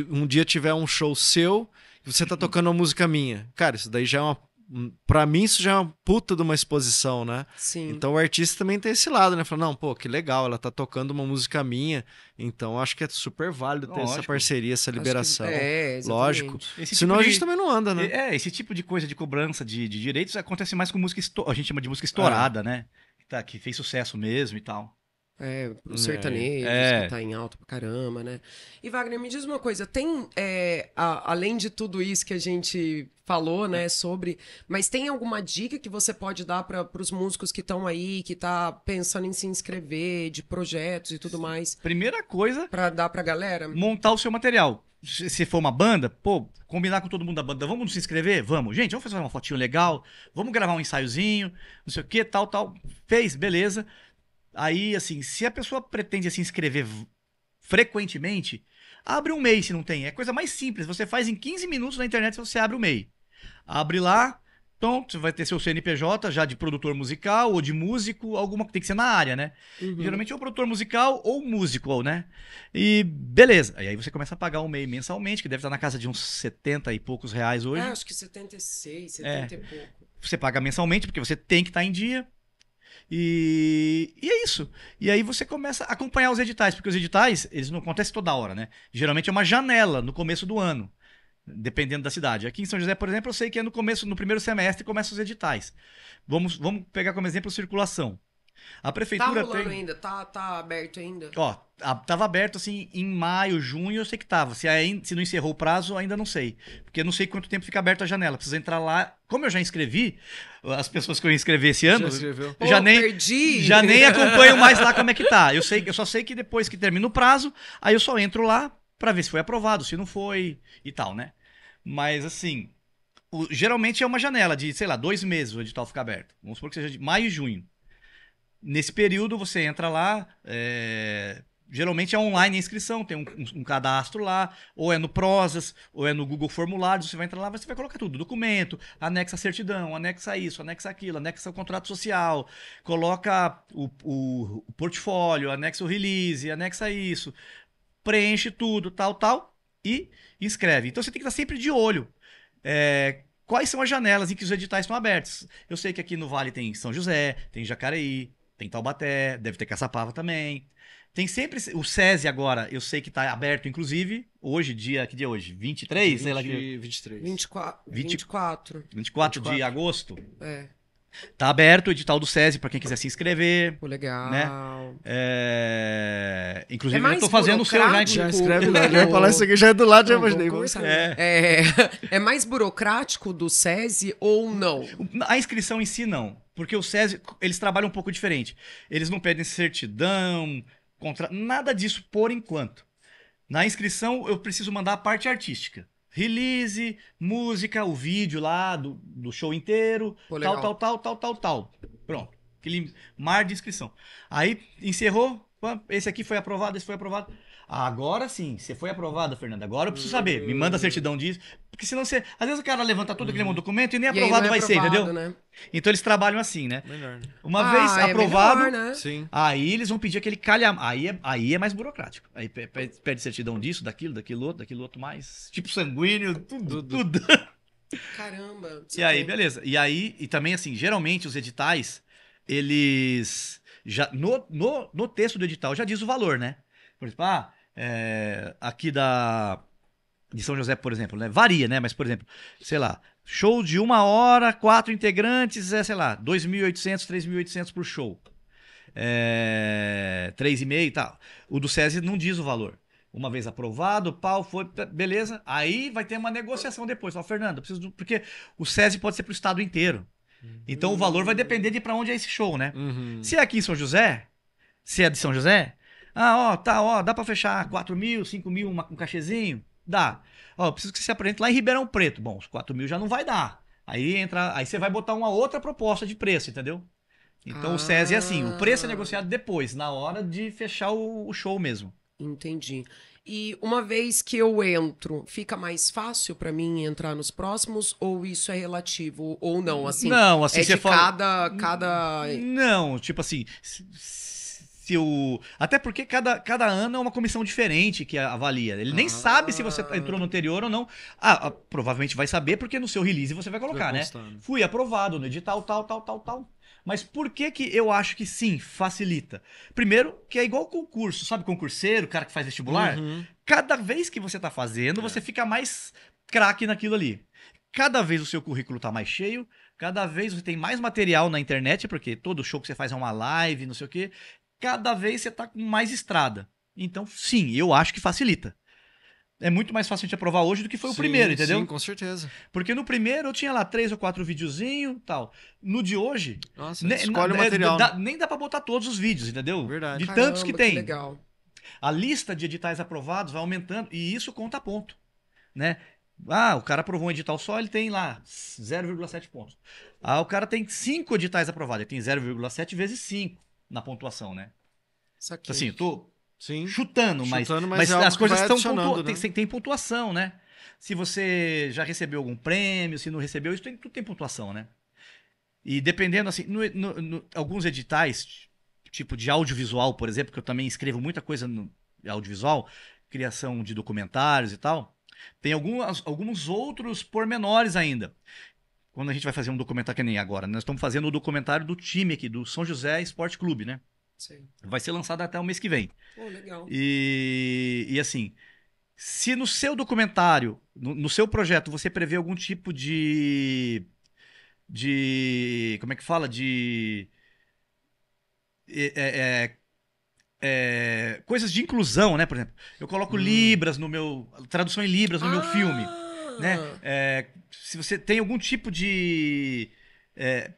um dia tiver um show seu você tá tocando uma música minha. Cara, isso daí já é uma Hum, para mim isso já é uma puta de uma exposição, né? Sim. Então o artista também tem esse lado, né? Fala, não, pô, que legal, ela tá tocando uma música minha, então acho que é super válido ter Lógico. essa parceria, essa liberação. Que... É, exatamente. Lógico. Esse tipo Senão tipo de... a gente também não anda, né? É, esse tipo de coisa de cobrança de, de direitos acontece mais com música, a gente chama de música estourada, é. né? Tá, que fez sucesso mesmo e tal. É, o é. sertanejo, é. que tá em alto pra caramba, né? E Wagner, me diz uma coisa, tem, é, a, além de tudo isso que a gente falou, né, sobre, mas tem alguma dica que você pode dar para os músicos que estão aí, que tá pensando em se inscrever, de projetos e tudo mais? Primeira coisa... para dar pra galera? Montar o seu material. Se for uma banda, pô, combinar com todo mundo da banda, vamos se inscrever? Vamos. Gente, vamos fazer uma fotinho legal, vamos gravar um ensaiozinho, não sei o que, tal, tal. Fez, Beleza Aí, assim, se a pessoa pretende se assim, inscrever frequentemente, abre um MEI se não tem. É coisa mais simples. Você faz em 15 minutos na internet você abre o MEI. Abre lá, então, você vai ter seu CNPJ já de produtor musical ou de músico, alguma que tem que ser na área, né? Uhum. Geralmente é ou produtor musical ou músico, né? E beleza. E aí você começa a pagar o MEI mensalmente, que deve estar na casa de uns 70 e poucos reais hoje. Ah, acho que 76, 70 é. e pouco. Você paga mensalmente, porque você tem que estar tá em dia. E, e é isso. E aí você começa a acompanhar os editais, porque os editais, eles não acontecem toda hora, né? Geralmente é uma janela no começo do ano, dependendo da cidade. Aqui em São José, por exemplo, eu sei que é no começo, no primeiro semestre, começam os editais. Vamos, vamos pegar como exemplo circulação. A prefeitura tá rolando tem... ainda, tá, tá aberto ainda. Ó, a, tava aberto assim em maio, junho, eu sei que tava. Se, ainda, se não encerrou o prazo, ainda não sei. Porque eu não sei quanto tempo fica aberta a janela. Preciso entrar lá. Como eu já inscrevi, as pessoas que eu inscrevi esse ano, já, Pô, nem perdi. já nem (laughs) acompanho mais lá como é que tá. Eu sei, eu só sei que depois que termina o prazo, aí eu só entro lá para ver se foi aprovado, se não foi e tal, né? Mas assim, o, geralmente é uma janela de, sei lá, dois meses o edital fica aberto. Vamos supor que seja de maio e junho. Nesse período você entra lá, é, geralmente é online a inscrição, tem um, um, um, cadastro lá, ou é no Prosas, ou é no Google Formulários, você vai entrar lá, você vai colocar tudo, documento, anexa a certidão, anexa isso, anexa aquilo, anexa o contrato social, coloca o, o, o portfólio, anexa o release, anexa isso, preenche tudo, tal, tal, e escreve. Então você tem que estar sempre de olho. É, quais são as janelas em que os editais estão abertos? Eu sei que aqui no Vale tem São José, tem Jacareí, tem Taubaté, deve ter Caçapava também. Tem sempre. O SESI agora, eu sei que está aberto, inclusive. Hoje, dia. Que dia é hoje? 23? 20, sei lá que... 23. 24. 20, 24. 24 de 24. agosto? É. Tá aberto o edital do SESI para quem quiser se inscrever. Pô, legal. Né? É... Inclusive, é eu tô fazendo o seu já. Né? Já escreve lá. Já (laughs) falar isso aqui, já é do lado, já imaginei. É. é. É... é mais burocrático do SESI ou não? A inscrição em si, não. Porque o SESI, eles trabalham um pouco diferente. Eles não pedem certidão, contra... nada disso por enquanto. Na inscrição, eu preciso mandar a parte artística. Release, música, o vídeo lá do, do show inteiro, Pô, tal, tal, tal, tal, tal, tal. Pronto. Aquele mar de inscrição. Aí encerrou, esse aqui foi aprovado, esse foi aprovado. Agora sim, você foi aprovado Fernando Agora eu preciso saber. Me manda a uhum. certidão disso. Porque senão você. Às vezes o cara levanta todo aquele uhum. documento e nem E aprovado é vai ser, entendeu? né? Então eles trabalham assim, né? Melhor, né? Uma Ah, vez é aprovado, melhor, né? Sim. aí eles vão pedir aquele calha. Aí é, aí é mais burocrático. Aí pede certidão disso, daquilo, daquilo outro, daquilo outro mais. Tipo sanguíneo, tudo. tudo. Caramba. E aí, beleza. E aí, e também assim, geralmente os editais, eles já no, no, no texto do edital já diz o valor, né? Por exemplo, ah, é, aqui da de São José, por exemplo, né? Varia, né? Mas, por exemplo, sei lá, show de uma hora, quatro integrantes, é, sei lá, 2.800, 3.800 por show. É, 3,5 e tal. O do SESI não diz o valor. Uma vez aprovado, pau, foi, tá, beleza. Aí vai ter uma negociação depois. Fala, Fernando, preciso. Do... Porque o SESI pode ser para o estado inteiro. Então uhum. o valor vai depender de para onde é esse show, né? Uhum. Se é aqui em São José, se é de São José, ah, ó, tá, ó, dá para fechar 4 mil, 5 mil, uma, um cachezinho? Dá. Ó, preciso que você se apresente lá em Ribeirão Preto. Bom, os 4 mil já não vai dar. Aí entra, aí você vai botar uma outra proposta de preço, entendeu? Então ah. o SESI é assim, o preço é ah. negociado depois, na hora de fechar o, o show mesmo. Entendi. E uma vez que eu entro, fica mais fácil para mim entrar nos próximos ou isso é relativo ou não? Assim, não, assim é você de fala... cada, cada. Não, tipo assim, se o. Até porque cada, cada ano é uma comissão diferente que avalia. Ele nem ah. sabe se você entrou no anterior ou não. Ah, ah provavelmente vai saber, porque no seu release você vai colocar, né? né? Fui aprovado no edital, tal, tal, tal, tal. Mas por que que eu acho que sim, facilita? Primeiro, que é igual concurso, sabe concurseiro, cara que faz vestibular? Uhum. Cada vez que você tá fazendo, é. você fica mais craque naquilo ali. Cada vez o seu currículo tá mais cheio, cada vez você tem mais material na internet, porque todo show que você faz é uma live, não sei o quê cada vez você está com mais estrada. Então, sim, eu acho que facilita. É muito mais fácil a gente aprovar hoje do que foi sim, o primeiro, entendeu? Sim, com certeza. Porque no primeiro eu tinha lá três ou quatro videozinhos e tal. No de hoje. Nossa, né, escolhe o né, material. nem dá para botar todos os vídeos, entendeu? Verdade. De Caramba, tantos que tem. Que legal. A lista de editais aprovados vai aumentando e isso conta ponto. Né? Ah, o cara aprovou um edital só, ele tem lá 0,7 pontos. Ah, o cara tem cinco editais aprovados, ele tem 0,7 vezes 5 na pontuação, né? Saquei. Assim, tô Sim. chutando, mas, chutando, mas, mas é as coisas estão pontu... né? tem, tem pontuação, né? Se você já recebeu algum prêmio, se não recebeu, isso tem, tudo tem pontuação, né? E dependendo, assim, no, no, no, alguns editais, tipo de audiovisual, por exemplo, que eu também escrevo muita coisa no audiovisual, criação de documentários e tal, tem algumas, alguns outros pormenores ainda quando a gente vai fazer um documentário que nem agora, né? nós estamos fazendo o documentário do time aqui, do São José Esporte Clube, né? Sim. Vai ser lançado até o mês que vem. legal. E, e assim, se no seu documentário, no, no, seu projeto, você prevê algum tipo de. de. como é que fala? De. É, é, é, é coisas de inclusão, né? Por exemplo, eu coloco hum. Libras no meu. tradução em Libras no ah. meu filme. Né? Ah. É, se você tem algum tipo de. É,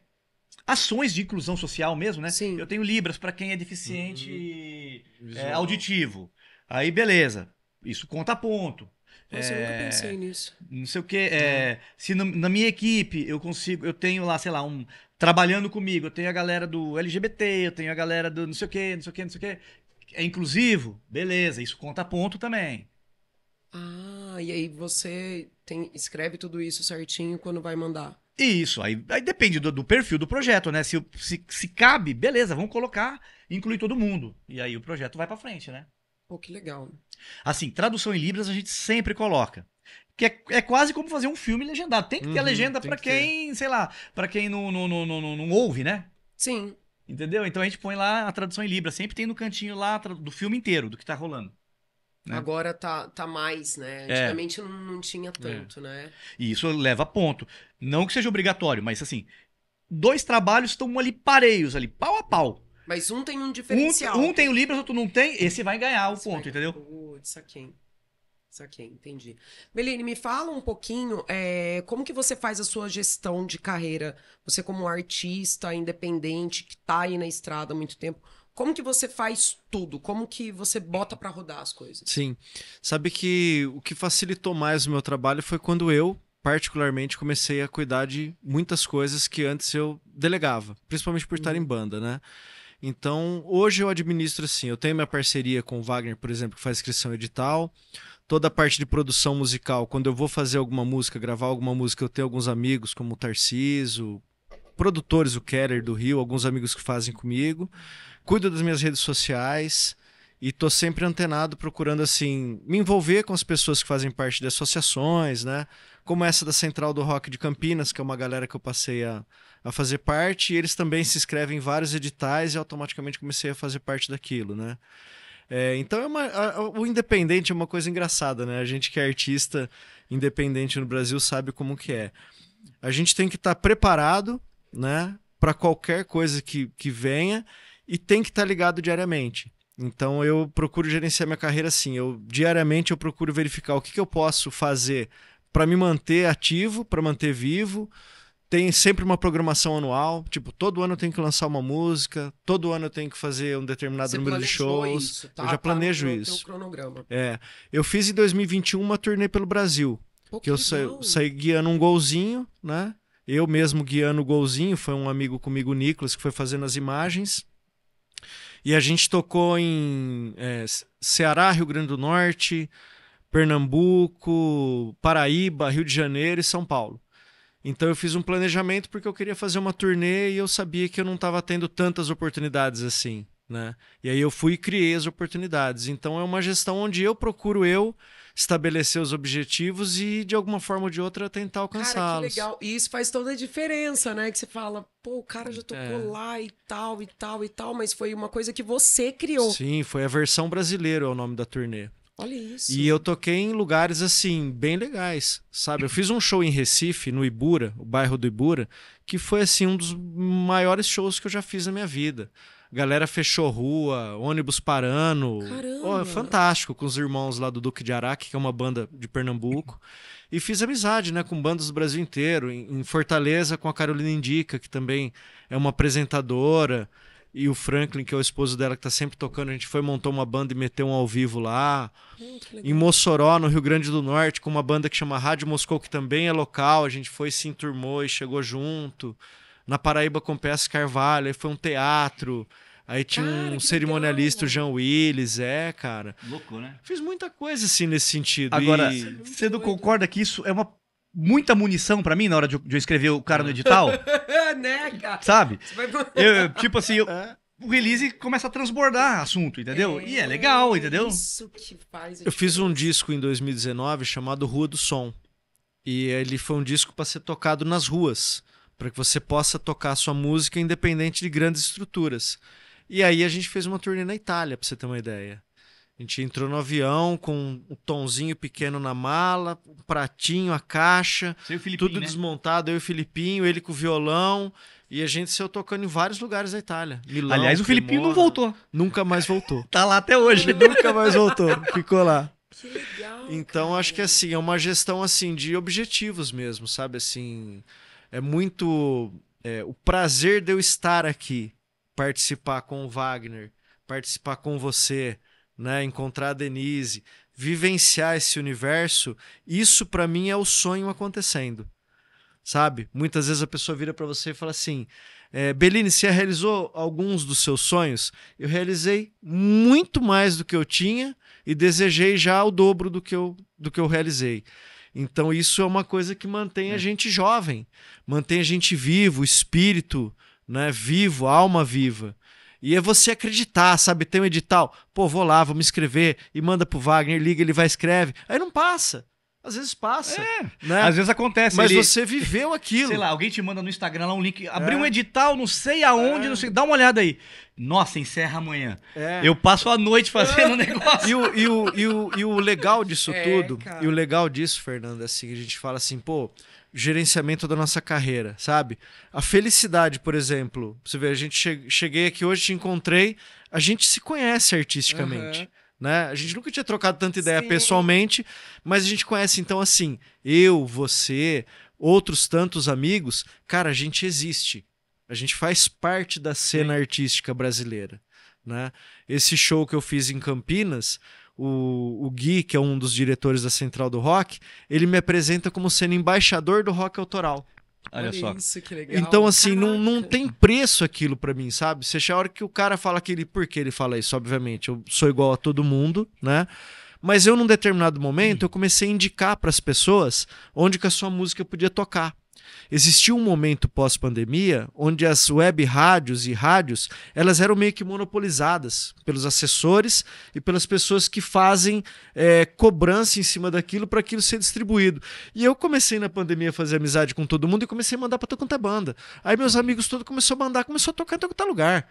ações de inclusão social mesmo, né? Sim. Eu tenho Libras para quem é deficiente uhum. é, auditivo. Aí, beleza. Isso conta ponto. é, eu nunca é, pensei nisso. Não sei o que. É, uhum. Se no, na minha equipe eu consigo, eu tenho lá, sei lá, um. Trabalhando comigo, eu tenho a galera do LGBT, eu tenho a galera do não sei o que, não sei o que, não sei o que. É inclusivo? Beleza, isso conta ponto também. Ah, e aí você tem, escreve tudo isso certinho quando vai mandar. Isso, aí, aí depende do, do, perfil do projeto, né? Se, se, se cabe, beleza, vamos colocar, incluir todo mundo. E aí o projeto vai para frente, né? Pô, que legal. Né? Assim, tradução em Libras a gente sempre coloca. Que é, é quase como fazer um filme legendado. Tem que uhum, ter a uhum, legenda para que quem, ter. sei lá, para quem não, não, não, não, não ouve, né? Sim. Entendeu? Então a gente põe lá a tradução em Libras. Sempre tem no cantinho lá do filme inteiro, do que tá rolando. Né? Agora tá, tá mais, né? É. Antigamente é. não, não tinha tanto, é. né? E isso leva a ponto. Não que seja obrigatório, mas assim, dois trabalhos estão ali pareios, ali, pau a pau. Mas um tem um diferencial. Um, um tem o Libras, outro não tem, esse vai ganhar esse o ponto, vai... entendeu? Putz, saquei. Saquei, entendi. Melene, me fala um pouquinho é, como que você faz a sua gestão de carreira? Você como artista independente que está aí na estrada há muito tempo, como que você faz tudo? Como que você bota para rodar as coisas? Sim. Sabe que o que facilitou mais o meu trabalho foi quando eu, particularmente, comecei a cuidar de muitas coisas que antes eu delegava, principalmente por estar em uhum. banda, né? Então, hoje eu administro assim, eu tenho minha parceria com o Wagner, por exemplo, que faz inscrição edital, toda a parte de produção musical, quando eu vou fazer alguma música, gravar alguma música, eu tenho alguns amigos, como o Tarciso, produtores, o Keller do Rio, alguns amigos que fazem comigo. Cuido das minhas redes sociais e tô sempre antenado procurando assim me envolver com as pessoas que fazem parte de associações, né? Como essa da Central do Rock de Campinas, que é uma galera que eu passei a, a fazer parte, e eles também se inscrevem em vários editais e automaticamente comecei a fazer parte daquilo, né? É, então é uma, a, o independente é uma coisa engraçada, né? A gente que é artista independente no Brasil sabe como que é. A gente tem que estar tá preparado né? Para qualquer coisa que, que venha e tem que estar tá ligado diariamente. Então eu procuro gerenciar minha carreira assim. Eu diariamente eu procuro verificar o que, que eu posso fazer para me manter ativo, para manter vivo. Tem sempre uma programação anual, tipo, todo ano eu tenho que lançar uma música, todo ano eu tenho que fazer um determinado Você número de shows. Isso, tá, eu já tá, planejo tá, isso. É, eu fiz em 2021 uma turnê pelo Brasil, Pô, que, que eu sa saí guiando um golzinho, né? Eu mesmo guiando o golzinho, foi um amigo comigo, o Nicolas, que foi fazendo as imagens. E a gente tocou em é, Ceará, Rio Grande do Norte, Pernambuco, Paraíba, Rio de Janeiro e São Paulo. Então eu fiz um planejamento porque eu queria fazer uma turnê e eu sabia que eu não estava tendo tantas oportunidades assim, né? E aí eu fui e criei as oportunidades. Então é uma gestão onde eu procuro eu estabelecer os objetivos e, de alguma forma ou de outra, tentar alcançá-los. Cara, que legal. E isso faz toda a diferença, né? Que você fala, pô, o cara já tocou é. lá e tal, e tal, e tal, mas foi uma coisa que você criou. Sim, foi a versão brasileira é o nome da turnê. Olha isso. E eu toquei em lugares assim, bem legais, sabe? Eu fiz um show em Recife, no Ibura, o bairro do Ibura, que foi assim um dos maiores shows que eu já fiz na minha vida galera fechou rua, ônibus parando. Caramba. Oh, fantástico, com os irmãos lá do Duque de Araque, que é uma banda de Pernambuco. E fiz amizade né, com bandas do Brasil inteiro, em Fortaleza com a Carolina Indica, que também é uma apresentadora, e o Franklin, que é o esposo dela, que está sempre tocando. A gente foi, montou uma banda e meteu um ao vivo lá. Hum, em Mossoró, no Rio Grande do Norte, com uma banda que chama Rádio Moscou, que também é local. A gente foi, se enturmou e chegou junto na Paraíba com PS Carvalho, aí foi um teatro. Aí tinha cara, um cerimonialista, legal. o Jean Willis, é, cara. Louco, né? Fiz muita coisa assim nesse sentido. Agora, você não concorda que isso é uma muita munição para mim na hora de eu escrever o cara no é. edital? (laughs) né, cara? Sabe? Eu, tipo assim, eu, é. o release começa a transbordar assunto, entendeu? É, e é legal, entendeu? Isso que faz. Eu fiz um disco em 2019 chamado Rua do Som. E ele foi um disco para ser tocado nas ruas para que você possa tocar sua música independente de grandes estruturas. E aí a gente fez uma turnê na Itália, para você ter uma ideia. A gente entrou no avião com um tonzinho pequeno na mala, um pratinho, a caixa, tudo né? desmontado, eu e o Filipinho, ele com o violão, e a gente saiu tocando em vários lugares da Itália. Milão, Aliás, o Filipinho não voltou. Nunca mais voltou. (laughs) tá lá até hoje. Ele nunca mais voltou. Ficou lá. Que legal. Então, cara. acho que assim, é uma gestão assim de objetivos mesmo, sabe? Assim, é muito é, o prazer de eu estar aqui, participar com o Wagner, participar com você, né? encontrar a Denise, vivenciar esse universo. Isso para mim é o sonho acontecendo, sabe? Muitas vezes a pessoa vira para você e fala assim. É, Beline, você realizou alguns dos seus sonhos? Eu realizei muito mais do que eu tinha e desejei já o dobro do que eu, do que eu realizei. Então, isso é uma coisa que mantém é. a gente jovem, mantém a gente vivo, espírito né, vivo, alma viva. E é você acreditar, sabe? Tem um edital, pô, vou lá, vou me inscrever, e manda pro Wagner, liga, ele vai, escreve. Aí não passa. Às vezes passa. É. Né? Às vezes acontece. Mas ele... você viveu aquilo. Sei lá, alguém te manda no Instagram lá um link. Abriu é. um edital, não sei aonde, é. não sei. Dá uma olhada aí. Nossa, encerra amanhã. É. Eu passo a noite fazendo um negócio. E o, e, o, e, o, e o legal disso (laughs) é, tudo, cara. e o legal disso, Fernando, é assim, a gente fala assim, pô, gerenciamento da nossa carreira, sabe? A felicidade, por exemplo, você vê, a gente che cheguei aqui hoje, te encontrei, a gente se conhece artisticamente. Uhum né? A gente nunca tinha trocado tanta ideia Sim. pessoalmente, mas a gente conhece então assim, eu, você, outros tantos amigos, cara, a gente existe. A gente faz parte da cena Sim. artística brasileira, né? Esse show que eu fiz em Campinas, o, o Gui, que é um dos diretores da Central do Rock, ele me apresenta como sendo embaixador do rock autoral. Olha, Olha só. Isso, que legal. Então, assim, não, não tem preço aquilo para mim, sabe? Seja a hora que o cara fala aquele por que ele fala isso, obviamente. Eu sou igual a todo mundo, né? Mas eu, num determinado momento, hum. eu comecei a indicar para as pessoas onde que a sua música podia tocar. Existiu um momento pós-pandemia onde as web rádios e rádios elas eram meio que monopolizadas pelos assessores e pelas pessoas que fazem é, cobrança em cima daquilo para aquilo ser distribuído. E eu comecei na pandemia a fazer amizade com todo mundo e comecei a mandar para toda quanto é banda. Aí meus amigos todos começaram a mandar, começou a tocar em todo é lugar.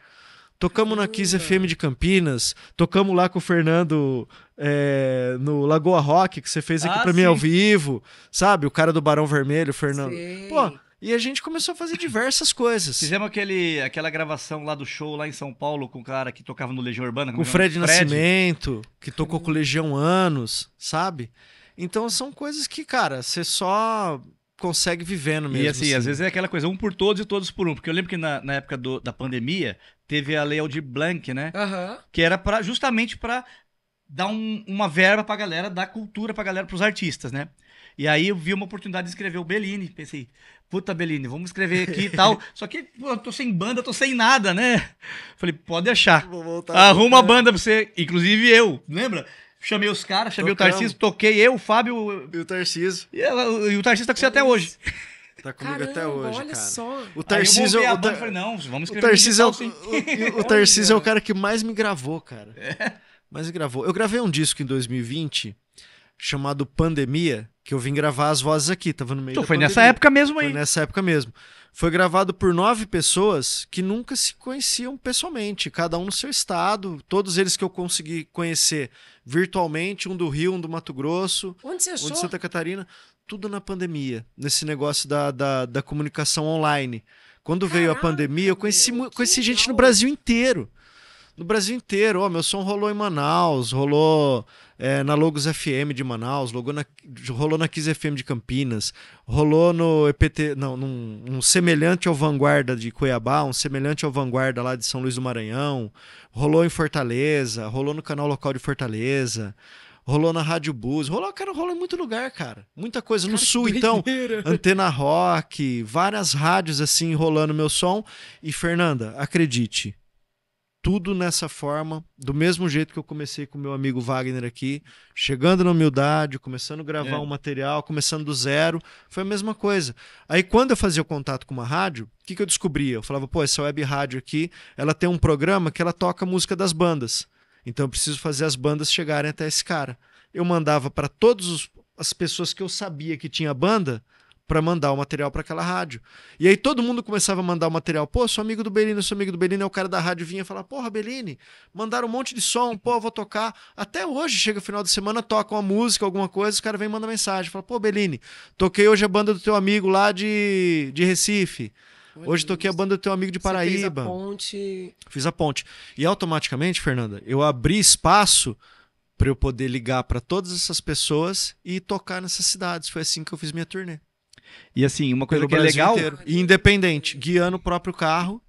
Tocamos na Kiss FM de Campinas, tocamos lá com o Fernando é, no Lagoa Rock, que você fez aqui ah, pra sim. mim ao vivo, sabe? O cara do Barão Vermelho, Fernando. Sim. Pô, e a gente começou a fazer diversas coisas. Fizemos aquele, aquela gravação lá do show lá em São Paulo com o cara que tocava no Legião Urbana. Com o Fred, Fred Nascimento, que tocou com o uhum. Legião anos, sabe? Então são coisas que, cara, você só consegue viver no mesmo. E assim, assim, às assim. vezes é aquela coisa, um por todos e todos por um. Porque eu lembro que na, na época do, da pandemia teve a lei Aldir Blanc, né? Uhum. Que era pra, justamente para dar um, uma verba pra galera, dar cultura pra galera, pros artistas, né? E aí eu vi uma oportunidade de escrever o Bellini. Pensei, puta Bellini, vamos escrever aqui e tal. (laughs) Só que pô, eu tô sem banda, tô sem nada, né? Falei, pode achar Arruma a banda pra você, inclusive eu, lembra? Chamei os caras, chamei Tocamos. o Tarcísio, toquei eu, o Fábio. E o Tarcísio. E, é, e o Tarcísio tá com você até hoje. (laughs) Tá comigo Caramba, até hoje, olha cara. Só. O Tarcísio, o, tar... falei, não, vamos o Tarcísio, é o, o, (laughs) o Tarcísio é o cara que mais me gravou, cara. É. Mais me gravou. Eu gravei um disco em 2020 chamado Pandemia, que eu vim gravar as vozes aqui, tava no meio então, da foi pandemia. nessa época mesmo aí. Foi nessa época mesmo. Foi gravado por nove pessoas que nunca se conheciam pessoalmente, cada um no seu estado. Todos eles que eu consegui conhecer virtualmente, um do Rio, um do Mato Grosso, Onde você achou? um de Santa Catarina. Tudo na pandemia, nesse negócio da, da, da comunicação online. Quando Caraca, veio a pandemia, eu conheci, conheci gente no Brasil inteiro no Brasil inteiro. Oh, meu som rolou em Manaus, rolou é, na Logos FM de Manaus, rolou na, rolou na Kiss FM de Campinas, rolou no EPT, não, num, um semelhante ao Vanguarda de Cuiabá, um semelhante ao Vanguarda lá de São Luís do Maranhão, rolou em Fortaleza, rolou no canal local de Fortaleza rolou na Rádio Bus, rolou, cara, rolou em muito lugar, cara. Muita coisa. no cara, Sul, então, (laughs) Antena Rock, várias rádios assim rolando meu som. E, Fernanda, acredite, tudo nessa forma, do mesmo jeito que eu comecei com meu amigo Wagner aqui, chegando na humildade, começando a gravar é. um material, começando do zero, foi a mesma coisa. Aí quando eu fazia o contato com uma rádio, o que, que eu descobria? Eu falava, pô, essa web rádio aqui, ela tem um programa que ela toca música das bandas. Então eu preciso fazer as bandas chegarem até esse cara. Eu mandava para todas as pessoas que eu sabia que tinha banda, para mandar o material para aquela rádio. E aí todo mundo começava a mandar o material. Pô, sou amigo do Bellini, sou amigo do Bellini. Aí é o cara da rádio vinha falar: Porra, Bellini, mandaram um monte de som, pô, vou tocar. Até hoje, chega final de semana, toca uma música, alguma coisa, os caras vêm e mandam mensagem. Fala: Pô, Bellini, toquei hoje a banda do teu amigo lá de, de Recife. hoje toquei a banda do teu amigo de Paraíba. Você fez a ponte. Fiz a ponte. E automaticamente, Fernanda, eu abri espaço para eu poder ligar para todas essas pessoas e tocar nessas cidades. Foi assim que eu fiz minha turnê. E assim, uma coisa Pelo que é legal. Inteiro. E independente, guiando o próprio carro,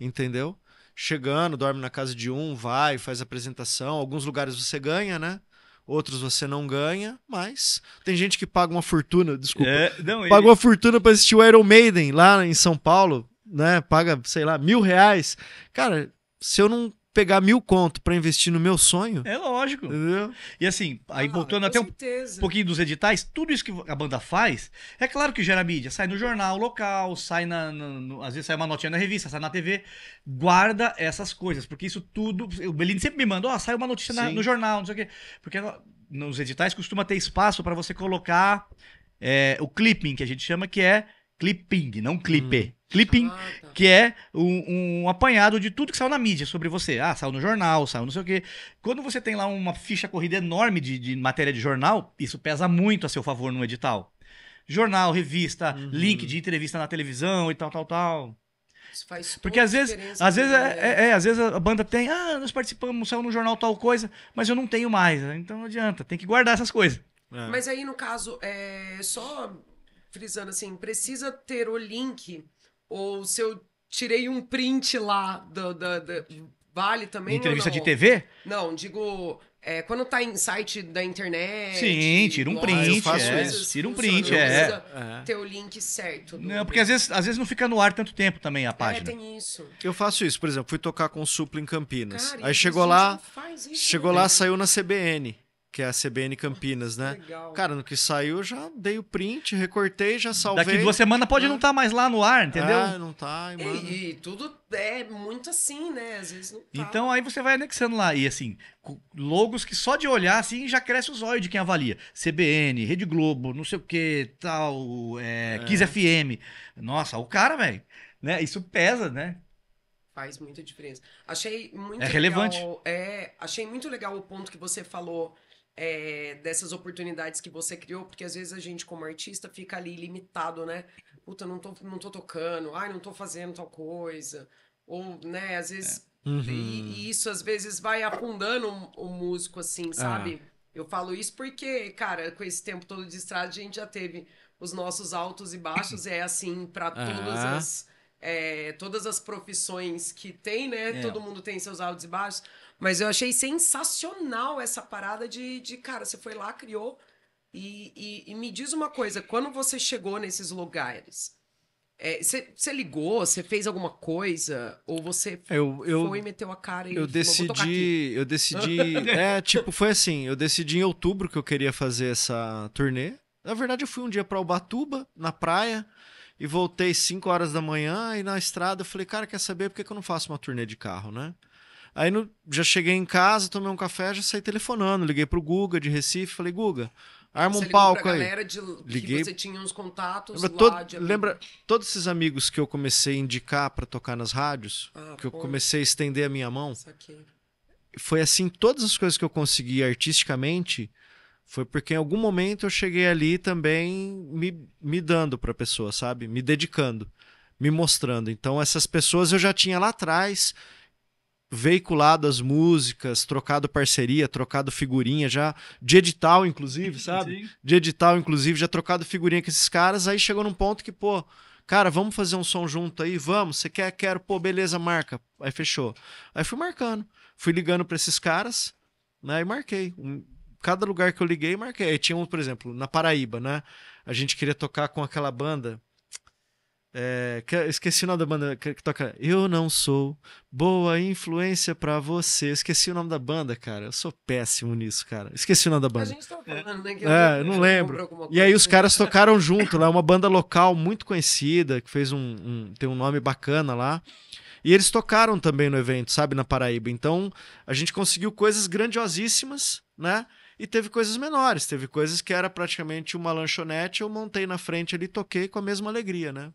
entendeu? Chegando, dorme na casa de um, vai, faz apresentação. Alguns lugares você ganha, né? outros você não ganha, mas tem gente que paga uma fortuna, desculpa. É, não, pagou e... uma fortuna para assistir o Iron Maiden lá em São Paulo, né? Paga, sei lá, mil reais. Cara, se eu não pegar mil conto para investir no meu sonho. É lógico. Entendeu? E assim, aí ah, voltando até certeza. um pouquinho dos editais, tudo isso que a banda faz, é claro que gera mídia. Sai no jornal local, sai na. na no, às vezes sai uma notinha na revista, sai na TV. Guarda essas coisas, porque isso tudo. O Belini sempre me manda, ó, oh, sai uma notícia na, no jornal, não sei o quê. Porque nos editais costuma ter espaço para você colocar é, o clipping, que a gente chama, que é Clipping, não clipe. Hum. Clipping, ah, tá. que é um, um, apanhado de tudo que saiu na mídia sobre você. Ah, saiu no jornal, saiu não sei o quê. Quando você tem lá uma ficha corrida enorme de, de matéria de jornal, isso pesa muito a seu favor no edital. Jornal, revista, uhum. link de entrevista na televisão e tal, tal, tal. Isso faz Porque às vezes, às vezes, é, é, é, às vezes a banda tem, ah, nós participamos, saiu no jornal tal coisa, mas eu não tenho mais. Então não adianta, tem que guardar essas coisas. É. Mas aí, no caso, é só frisando assim, precisa ter o link, ou se eu tirei um print lá do, do, do vale também. Entrevista de TV? Não, digo. É, quando tá em site da internet. Sim, tira um blog, print. É, tira um print, é. é. Ter o link certo. Não, porque às vezes, às vezes não fica no ar tanto tempo também a é, página. É, tem isso. Eu faço isso, por exemplo, fui tocar com o Supla em Campinas. Cara, Aí chegou lá, isso, chegou né? lá, saiu na CBN que é a CBN Campinas, né? Legal. Cara, no que saiu já dei o print, recortei, já salvei. Daqui duas semanas pode não estar tá mais lá no ar, entendeu? Ah, não tá, e, é, mano. E, tudo é muito assim, né? Às vezes não tá. Então aí você vai anexando lá e assim, logos que só de olhar assim já cresce os olhos de quem avalia. CBN, Rede Globo, não sei o que, tal, é, é. 15 FM. Nossa, o cara, velho, né? Isso pesa, né? Faz muita diferença. Achei muito é legal, relevante. É, achei muito legal o ponto que você falou é, dessas oportunidades que você criou, porque às vezes a gente, como artista, fica ali limitado, né? Puta, não tô, não tô tocando, ai, não tô fazendo tal coisa. Ou, né, às vezes. É. Uhum. E, e, isso às vezes vai afundando o, músico, assim, ah. sabe? Ah. Eu falo isso porque, cara, com esse tempo todo de estrada, a gente já teve os nossos altos e baixos, é assim para ah. todas as. É, todas as profissões que tem, né? É. Todo mundo tem seus altos e baixos. Mas eu achei sensacional essa parada de, de cara, você foi lá, criou. E, e, e me diz uma coisa, quando você chegou nesses lugares, é, você é, ligou, você fez alguma coisa? Ou você eu, eu, foi e meteu a cara e eu falou, decidi, Eu decidi. é, tipo, foi assim: eu decidi em outubro que eu queria fazer essa turnê. Na verdade, eu fui um dia pra Ubatuba, na praia, e voltei 5 horas da manhã. E na estrada eu falei, cara, quer saber por que, que eu não faço uma turnê de carro, né? Aí no, já cheguei em casa, tomei um café, já saí telefonando. Liguei pro Guga de Recife, falei, Guga, arma você um palco pra aí. Galera de, liguei. Que você tinha uns contatos lembra, todo, de... lembra todos esses amigos que eu comecei a indicar para tocar nas rádios? Ah, que pô. eu comecei a estender a minha mão? Foi assim, todas as coisas que eu consegui artisticamente foi porque em algum momento eu cheguei ali também me, me dando para pessoa, sabe? Me dedicando, me mostrando. Então essas pessoas eu já tinha lá atrás veiculado as músicas, trocado parceria, trocado figurinha já, de edital, inclusive, (laughs) sabe? Sim. De edital, inclusive, já trocado figurinha com esses caras, aí chegou num ponto que, pô, cara, vamos fazer um som junto aí, vamos, você quer, quero, pô, beleza, marca. Aí fechou. Aí fui marcando, fui ligando para esses caras, né, e marquei. Um, cada lugar que eu liguei, marquei. Aí tinha um, por exemplo, na Paraíba, né? A gente queria tocar com aquela banda é, esqueci o nome da banda que, toca. Eu não sou boa influência para você. Esqueci o nome da banda, cara. Eu sou péssimo nisso, cara. Esqueci o nome da banda. A gente tá falando, né? é, não lembro. E aí os né? caras tocaram (laughs) junto lá, uma banda local muito conhecida que fez um, um tem um nome bacana lá. E eles tocaram também no evento, sabe, na Paraíba. Então a gente conseguiu coisas grandiosíssimas, né? e teve coisas menores, teve coisas que era praticamente uma lanchonete, eu montei na frente ali, toquei com a mesma alegria, né?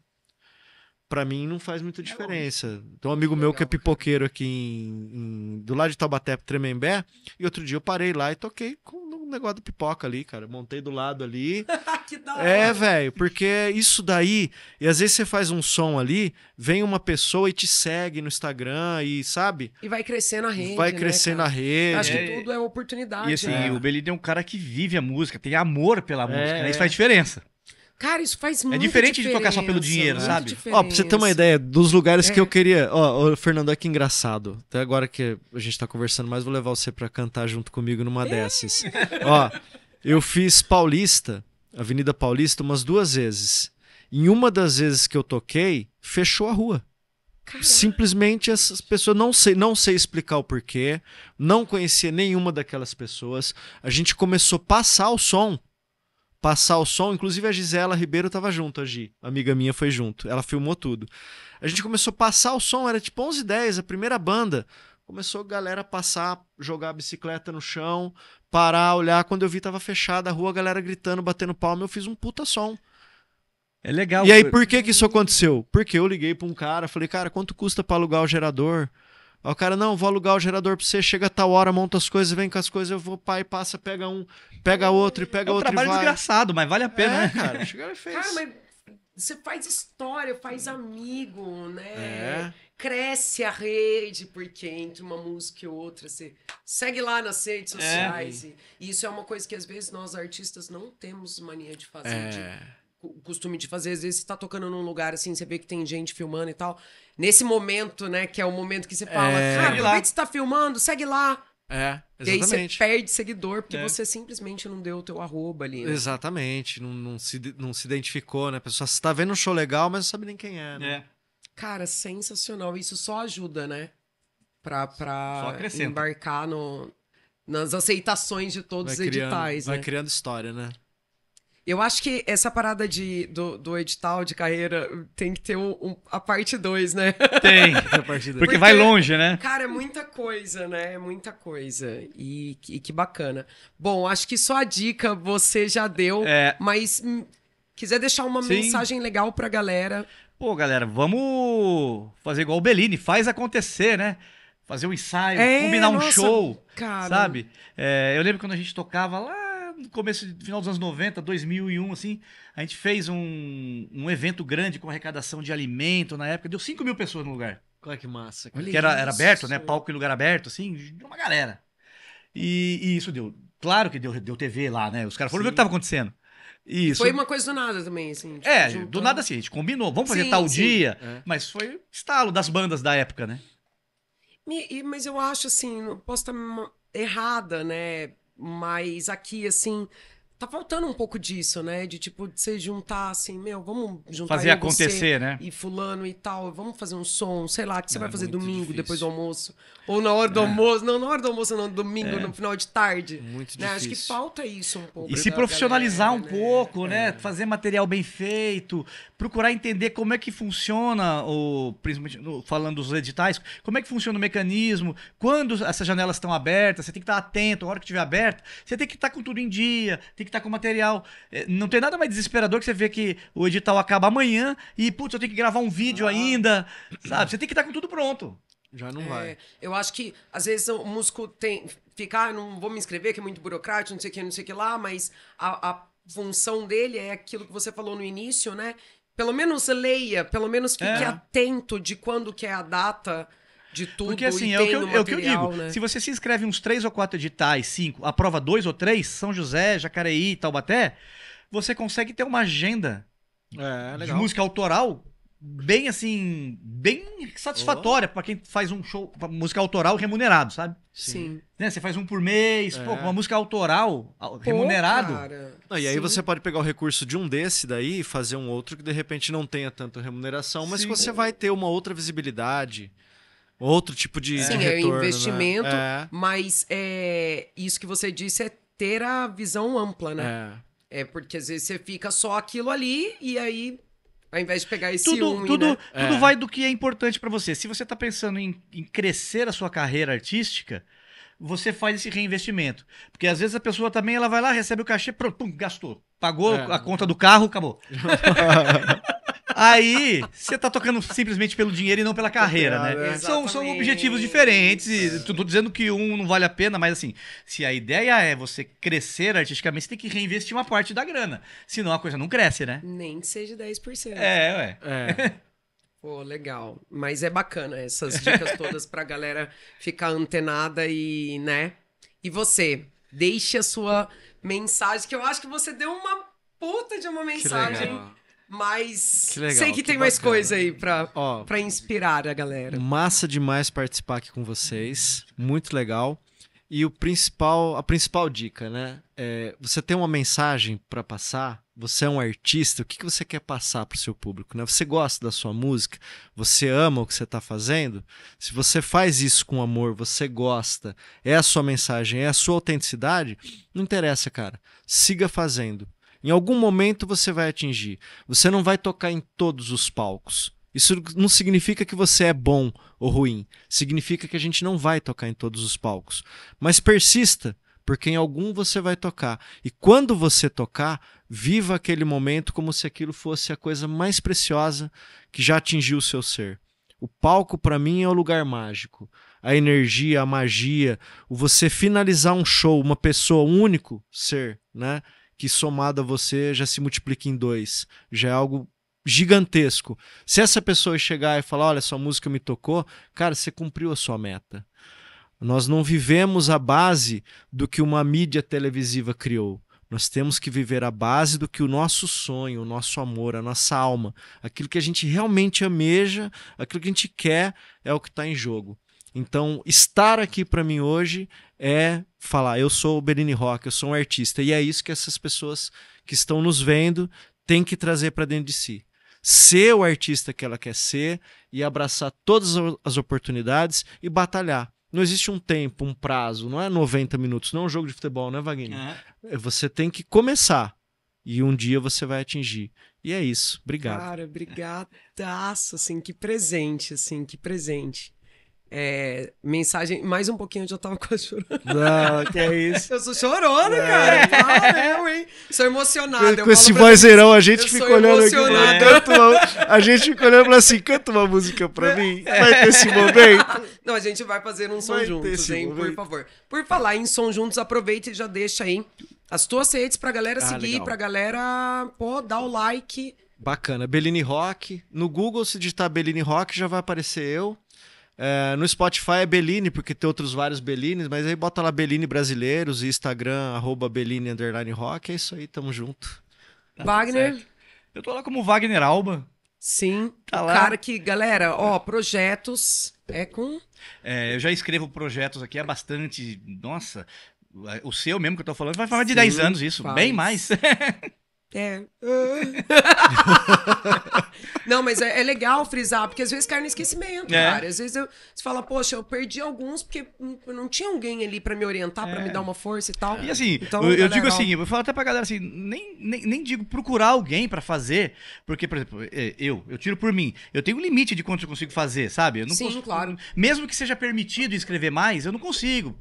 para mim não faz muita é diferença. Tem um amigo meu que é pipoqueiro aqui em, em, do lado de Taubaté, Tremembé, e outro dia eu parei lá e toquei com um negócio de pipoca ali, cara. Montei do lado ali. (laughs) que da é, hora. É, velho, porque isso daí, e às vezes você faz um som ali, vem uma pessoa e te segue no Instagram e sabe? E vai crescendo a rede. Vai né, crescendo né, a rede. Acho que é. tudo é oportunidade. E assim, né? o Belido é um cara que vive a música, tem amor pela é, música, né? Isso faz diferença. Cara, isso faz muito É diferente de tocar só pelo dinheiro, né? sabe? Ó, pra você ter uma ideia dos lugares é. que eu é. queria. Ó, Fernando, é que engraçado. Até agora que a gente tá conversando mais, vou levar você para cantar junto comigo numa dessas. ó, eu fiz Paulista, Avenida Paulista, umas duas vezes. Em uma das vezes que eu toquei, fechou a rua. Caraca. Simplesmente essas pessoas não sei, não sei explicar o porquê, não conhecia nenhuma daquelas pessoas. A gente começou a passar o som passar o som. Inclusive a Gisela Ribeiro tava junto, a Gi, amiga minha foi junto. Ela filmou tudo. A gente começou a passar o som, era tipo 11 10 a primeira banda. Começou a galera passar, jogar a bicicleta no chão, parar, olhar. Quando eu vi, tava fechada a rua, a galera gritando, batendo palma. Eu fiz um puta som. É legal. E aí, por que que isso aconteceu? Porque eu liguei para um cara, falei, cara, quanto custa para alugar o gerador? Aí o cara, não, vou alugar o gerador pra você, chega a tal hora, monta as coisas, vem com as coisas, eu vou, pai, passa, pega um, pega outro e pega é um outro. É um trabalho desgraçado, mas vale a é, pena, é, né? cara, (laughs) fez. Cara, mas você faz história, faz amigo, né? É. Cresce a rede, porque entre uma música e outra, você segue lá nas redes é. sociais. É. E, e isso é uma coisa que às vezes nós artistas não temos mania de fazer. É. De o costume de fazer, às vezes você tá tocando num lugar assim, você vê que tem gente filmando e tal. Nesse momento, né, que é o momento que você fala, é... cara, aproveita é que você tá filmando, segue lá. É, exatamente. E aí você perde seguidor porque é. você simplesmente não deu o teu arroba ali. Né? Exatamente, não, não, se, não se identificou, né? A pessoa está vendo um show legal, mas não sabe nem quem é, né? É. Cara, sensacional. Isso só ajuda, né? Pra, pra embarcar no, nas aceitações de todos vai os editais. Criando, né? Vai criando história, né? Eu acho que essa parada de, do, do edital de carreira tem que ter um, um, a parte 2, né? Tem, a (laughs) parte 2. Porque, vai longe, né? Cara, é muita coisa, né? É muita coisa. E, e que bacana. Bom, acho que só a dica você já deu, é... mas hum, quiser deixar uma Sim. mensagem legal pra galera. Pô, galera, vamos fazer igual o Bellini, faz acontecer, né? Fazer um ensaio, é, combinar um nossa, show, cara. sabe? É, eu lembro quando a gente tocava lá no começo, final dos anos 90, 2001, assim, a gente fez um, um evento grande com arrecadação de alimento na época. Deu 5 mil pessoas no lugar. Olha que massa. Cara. Que era, era aberto, né? Palco em lugar aberto, assim, uma galera. E, e isso deu. Claro que deu, deu TV lá, né? Os caras foram Sim. ver o que estava acontecendo. Isso. Foi uma coisa do nada também, assim. Tipo, é, juntou. do nada assim, a gente combinou, vamos fazer sim, tal sim. dia. É. Mas foi estalo das bandas da época, né? Me, mas eu acho assim, posso estar errada, né? Mas aqui, assim, tá faltando um pouco disso, né? De tipo, de você juntar assim, meu, vamos juntar. Fazer acontecer, né? E fulano e tal, vamos fazer um som, sei lá, que você vai é fazer domingo, difícil. depois do almoço. Ou na hora do é. almoço. Não, na hora do almoço, não, domingo, é. no final de tarde. Muito né? difícil. Acho que falta isso um pouco. E se profissionalizar galera, um né? pouco, né? É. Fazer material bem feito, procurar entender como é que funciona, o, principalmente falando dos editais, como é que funciona o mecanismo, quando essas janelas estão abertas, você tem que estar atento, a hora que estiver aberta, você tem que estar com tudo em dia, tem que tá com material. É, não tem nada mais desesperador que você ver que o edital acaba amanhã e, putz, eu tenho que gravar um vídeo ah. ainda. Sabe? Você tem que estar tá com tudo pronto. Já não é, vai. Eu acho que, às vezes, o músico tem. Ficar, ah, não vou me inscrever, que é muito burocrático, não sei o que, não sei o que lá, mas a, a função dele é aquilo que você falou no início, né? Pelo menos leia, pelo menos fique é. atento de quando que é a data de tudo. Porque assim, é, é o, que eu, material, é o que eu digo. Né? Se você se inscreve uns três ou quatro editais, cinco, aprova dois ou três, São José, Jacareí, Taubaté, você consegue ter uma agenda é, de música autoral bem assim, bem satisfatória oh. para quem faz um show, música autoral remunerado, sabe? Sim. Né? Você faz um por mês, é. pô, uma música autoral remunerado. e aí Sim. você pode pegar o recurso de um desse daí e fazer um outro que de repente não tenha tanta remuneração, mas Sim. você vai ter uma outra visibilidade outro tipo de. Sim, de é retorno, é investimento, né? é. mas é, isso que você disse é ter a visão ampla, né? É. é porque às vezes você fica só aquilo ali e aí ao invés de pegar esse tudo, tudo, né? tudo é. vai do que é importante para você. Se você está pensando em, em, crescer a sua carreira artística, você faz esse reinvestimento. Porque às vezes a pessoa também ela vai lá, recebe o cachê, pronto, pum, gastou. Pagou é. a conta do carro, acabou. (laughs) (laughs) Aí você tá tocando simplesmente pelo dinheiro e não pela carreira, né? São, são objetivos diferentes. E tô dizendo que um não vale a pena, mas assim, se a ideia é você crescer artisticamente, você tem que reinvestir uma parte da grana. Senão a coisa não cresce, né? Nem que seja 10%. É, ué. É. (laughs) Pô, legal. Mas é bacana essas dicas todas pra galera ficar antenada e, né? E você, deixe a sua mensagem, que eu acho que você deu uma puta de uma mensagem mas que legal, sei que, que tem bacana. mais coisa aí pra, Ó, pra inspirar a galera. Massa demais participar aqui com vocês. Muito legal. E o principal, a principal dica, né? É, você tem uma mensagem para passar? Você é um artista? O que, que você quer passar para o seu público? Né? Você gosta da sua música? Você ama o que você está fazendo? Se você faz isso com amor, você gosta, é a sua mensagem, é a sua autenticidade, não interessa, cara. Siga fazendo. Em algum momento você vai atingir. Você não vai tocar em todos os palcos. Isso não significa que você é bom ou ruim. Significa que a gente não vai tocar em todos os palcos. Mas persista, porque em algum você vai tocar. E quando você tocar, viva aquele momento como se aquilo fosse a coisa mais preciosa que já atingiu o seu ser. O palco, para mim, é o lugar mágico. A energia, a magia, o você finalizar um show, uma pessoa, um único ser, né? que somado a você já se multiplica em dois. Já é algo gigantesco. Se essa pessoa chegar e falar, olha, sua música me tocou, cara, você cumpriu a sua meta. Nós não vivemos a base do que uma mídia televisiva criou. Nós temos que viver a base do que o nosso sonho, o nosso amor, a nossa alma, aquilo que a gente realmente ameja, aquilo que a gente quer é o que está em jogo. Então, estar aqui para mim hoje é falar, eu sou o Berini Rock, eu sou um artista. E é isso que essas pessoas que estão nos vendo têm que trazer para dentro de si. Ser o artista que ela quer ser e abraçar todas as oportunidades e batalhar. Não existe um tempo, um prazo, não é 90 minutos, não é um jogo de futebol, né, Vaguinho? É. Você tem que começar e um dia você vai atingir. E é isso. Obrigado. Cara, obrigadaço, assim, que presente, assim, que presente. É, mensagem, mais um pouquinho eu já tava (laughs) quase chorando. Não, que é isso. Eu sou chorona, é. cara. Claro, hein? Sou emocionada. Com, com esse vozeirão, a gente fica olhando aqui. Né? Uma, a gente fica olhando e fala assim: canta uma música pra né? mim. É. Vai ter esse momento. (laughs) Não, a gente vai fazer um som vai juntos, hein? Momento. Por favor. Por falar em som juntos, aproveita e já deixa aí as tuas redes pra galera ah, seguir, legal. pra galera pô, dar o like. Bacana. Bellini Rock. No Google, se digitar Bellini Rock, já vai aparecer eu. É, no Spotify é Bellini, porque tem outros vários Bellines, mas aí bota lá Bellini Brasileiros e Instagram, arroba Bellini Underline Rock, é isso aí, tamo junto. Tá Wagner. Eu tô lá como Wagner Alba. Sim, tá lá. cara que, galera, ó, projetos é com... É, eu já escrevo projetos aqui há bastante, nossa, o seu mesmo que eu tô falando, vai falar de Sim, 10 anos isso, faz. bem mais. (laughs) É. (laughs) não, mas é, é, legal frisar, porque às vezes cai no esquecimento, é. cara. Às vezes eu, você fala, poxa, eu perdi alguns porque hum, não tinha alguém ali para me orientar, é. para me dar uma força e tal. E assim, então, eu, eu é digo assim, eu falo até pra galera assim, nem, nem, nem digo procurar alguém para fazer, porque, por exemplo, é, eu, eu tiro por mim, eu tenho um limite de quanto eu consigo fazer, sabe? Eu não Sim, claro. Mesmo que seja permitido escrever mais, eu não consigo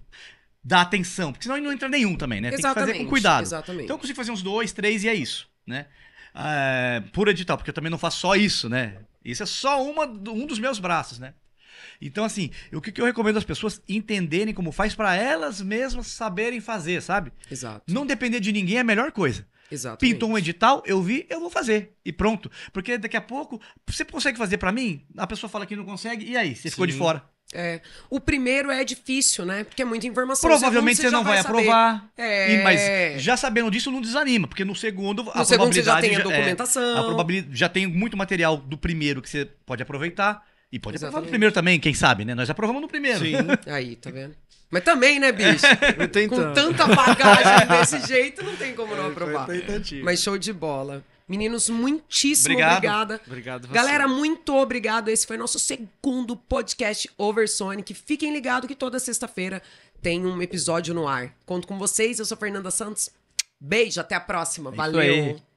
dar atenção, porque senão ele não entra nenhum também, né? Exatamente, Tem que fazer com cuidado. Exatamente. Então eu consigo fazer uns dois, três e é isso, né? É, ah, por edital, porque eu também não faço só isso, né? Isso é só uma, um dos meus braços, né? Então, assim, o que, que eu recomendo às pessoas entenderem como faz para elas mesmas saberem fazer, sabe? Exato. Não depender de ninguém é a melhor coisa. Exato. Pintou um edital, eu vi, eu vou fazer. E pronto. Porque daqui a pouco, você consegue fazer para mim? A pessoa fala que não consegue, e aí? Você Sim. ficou de fora. É. O primeiro é difícil, né? Porque é muita informação. Provavelmente segundo, você, não vai, vai aprovar. É. E, mas já sabendo disso, não desanima, porque no segundo a probabilidade segundo você já tem a documentação. É, a probabilidade, já tem muito material do primeiro que você pode aproveitar. E pode Exatamente. aprovar no primeiro também, quem sabe, né? Nós aprovamos no primeiro. Sim. (laughs) Aí, tá vendo? Mas também, né, bicho? É, Com tanta bagagem (laughs) desse jeito, não tem como não é, aprovar. Mas show de bola. Meninos, muitíssimo obrigado. obrigada. Obrigado. Você. Galera, muito obrigado. Esse foi nosso segundo podcast Oversonic. Fiquem ligados que toda sexta-feira tem um episódio no ar. Conto com vocês. Eu sou Fernanda Santos. Beijo, até a próxima. É Valeu.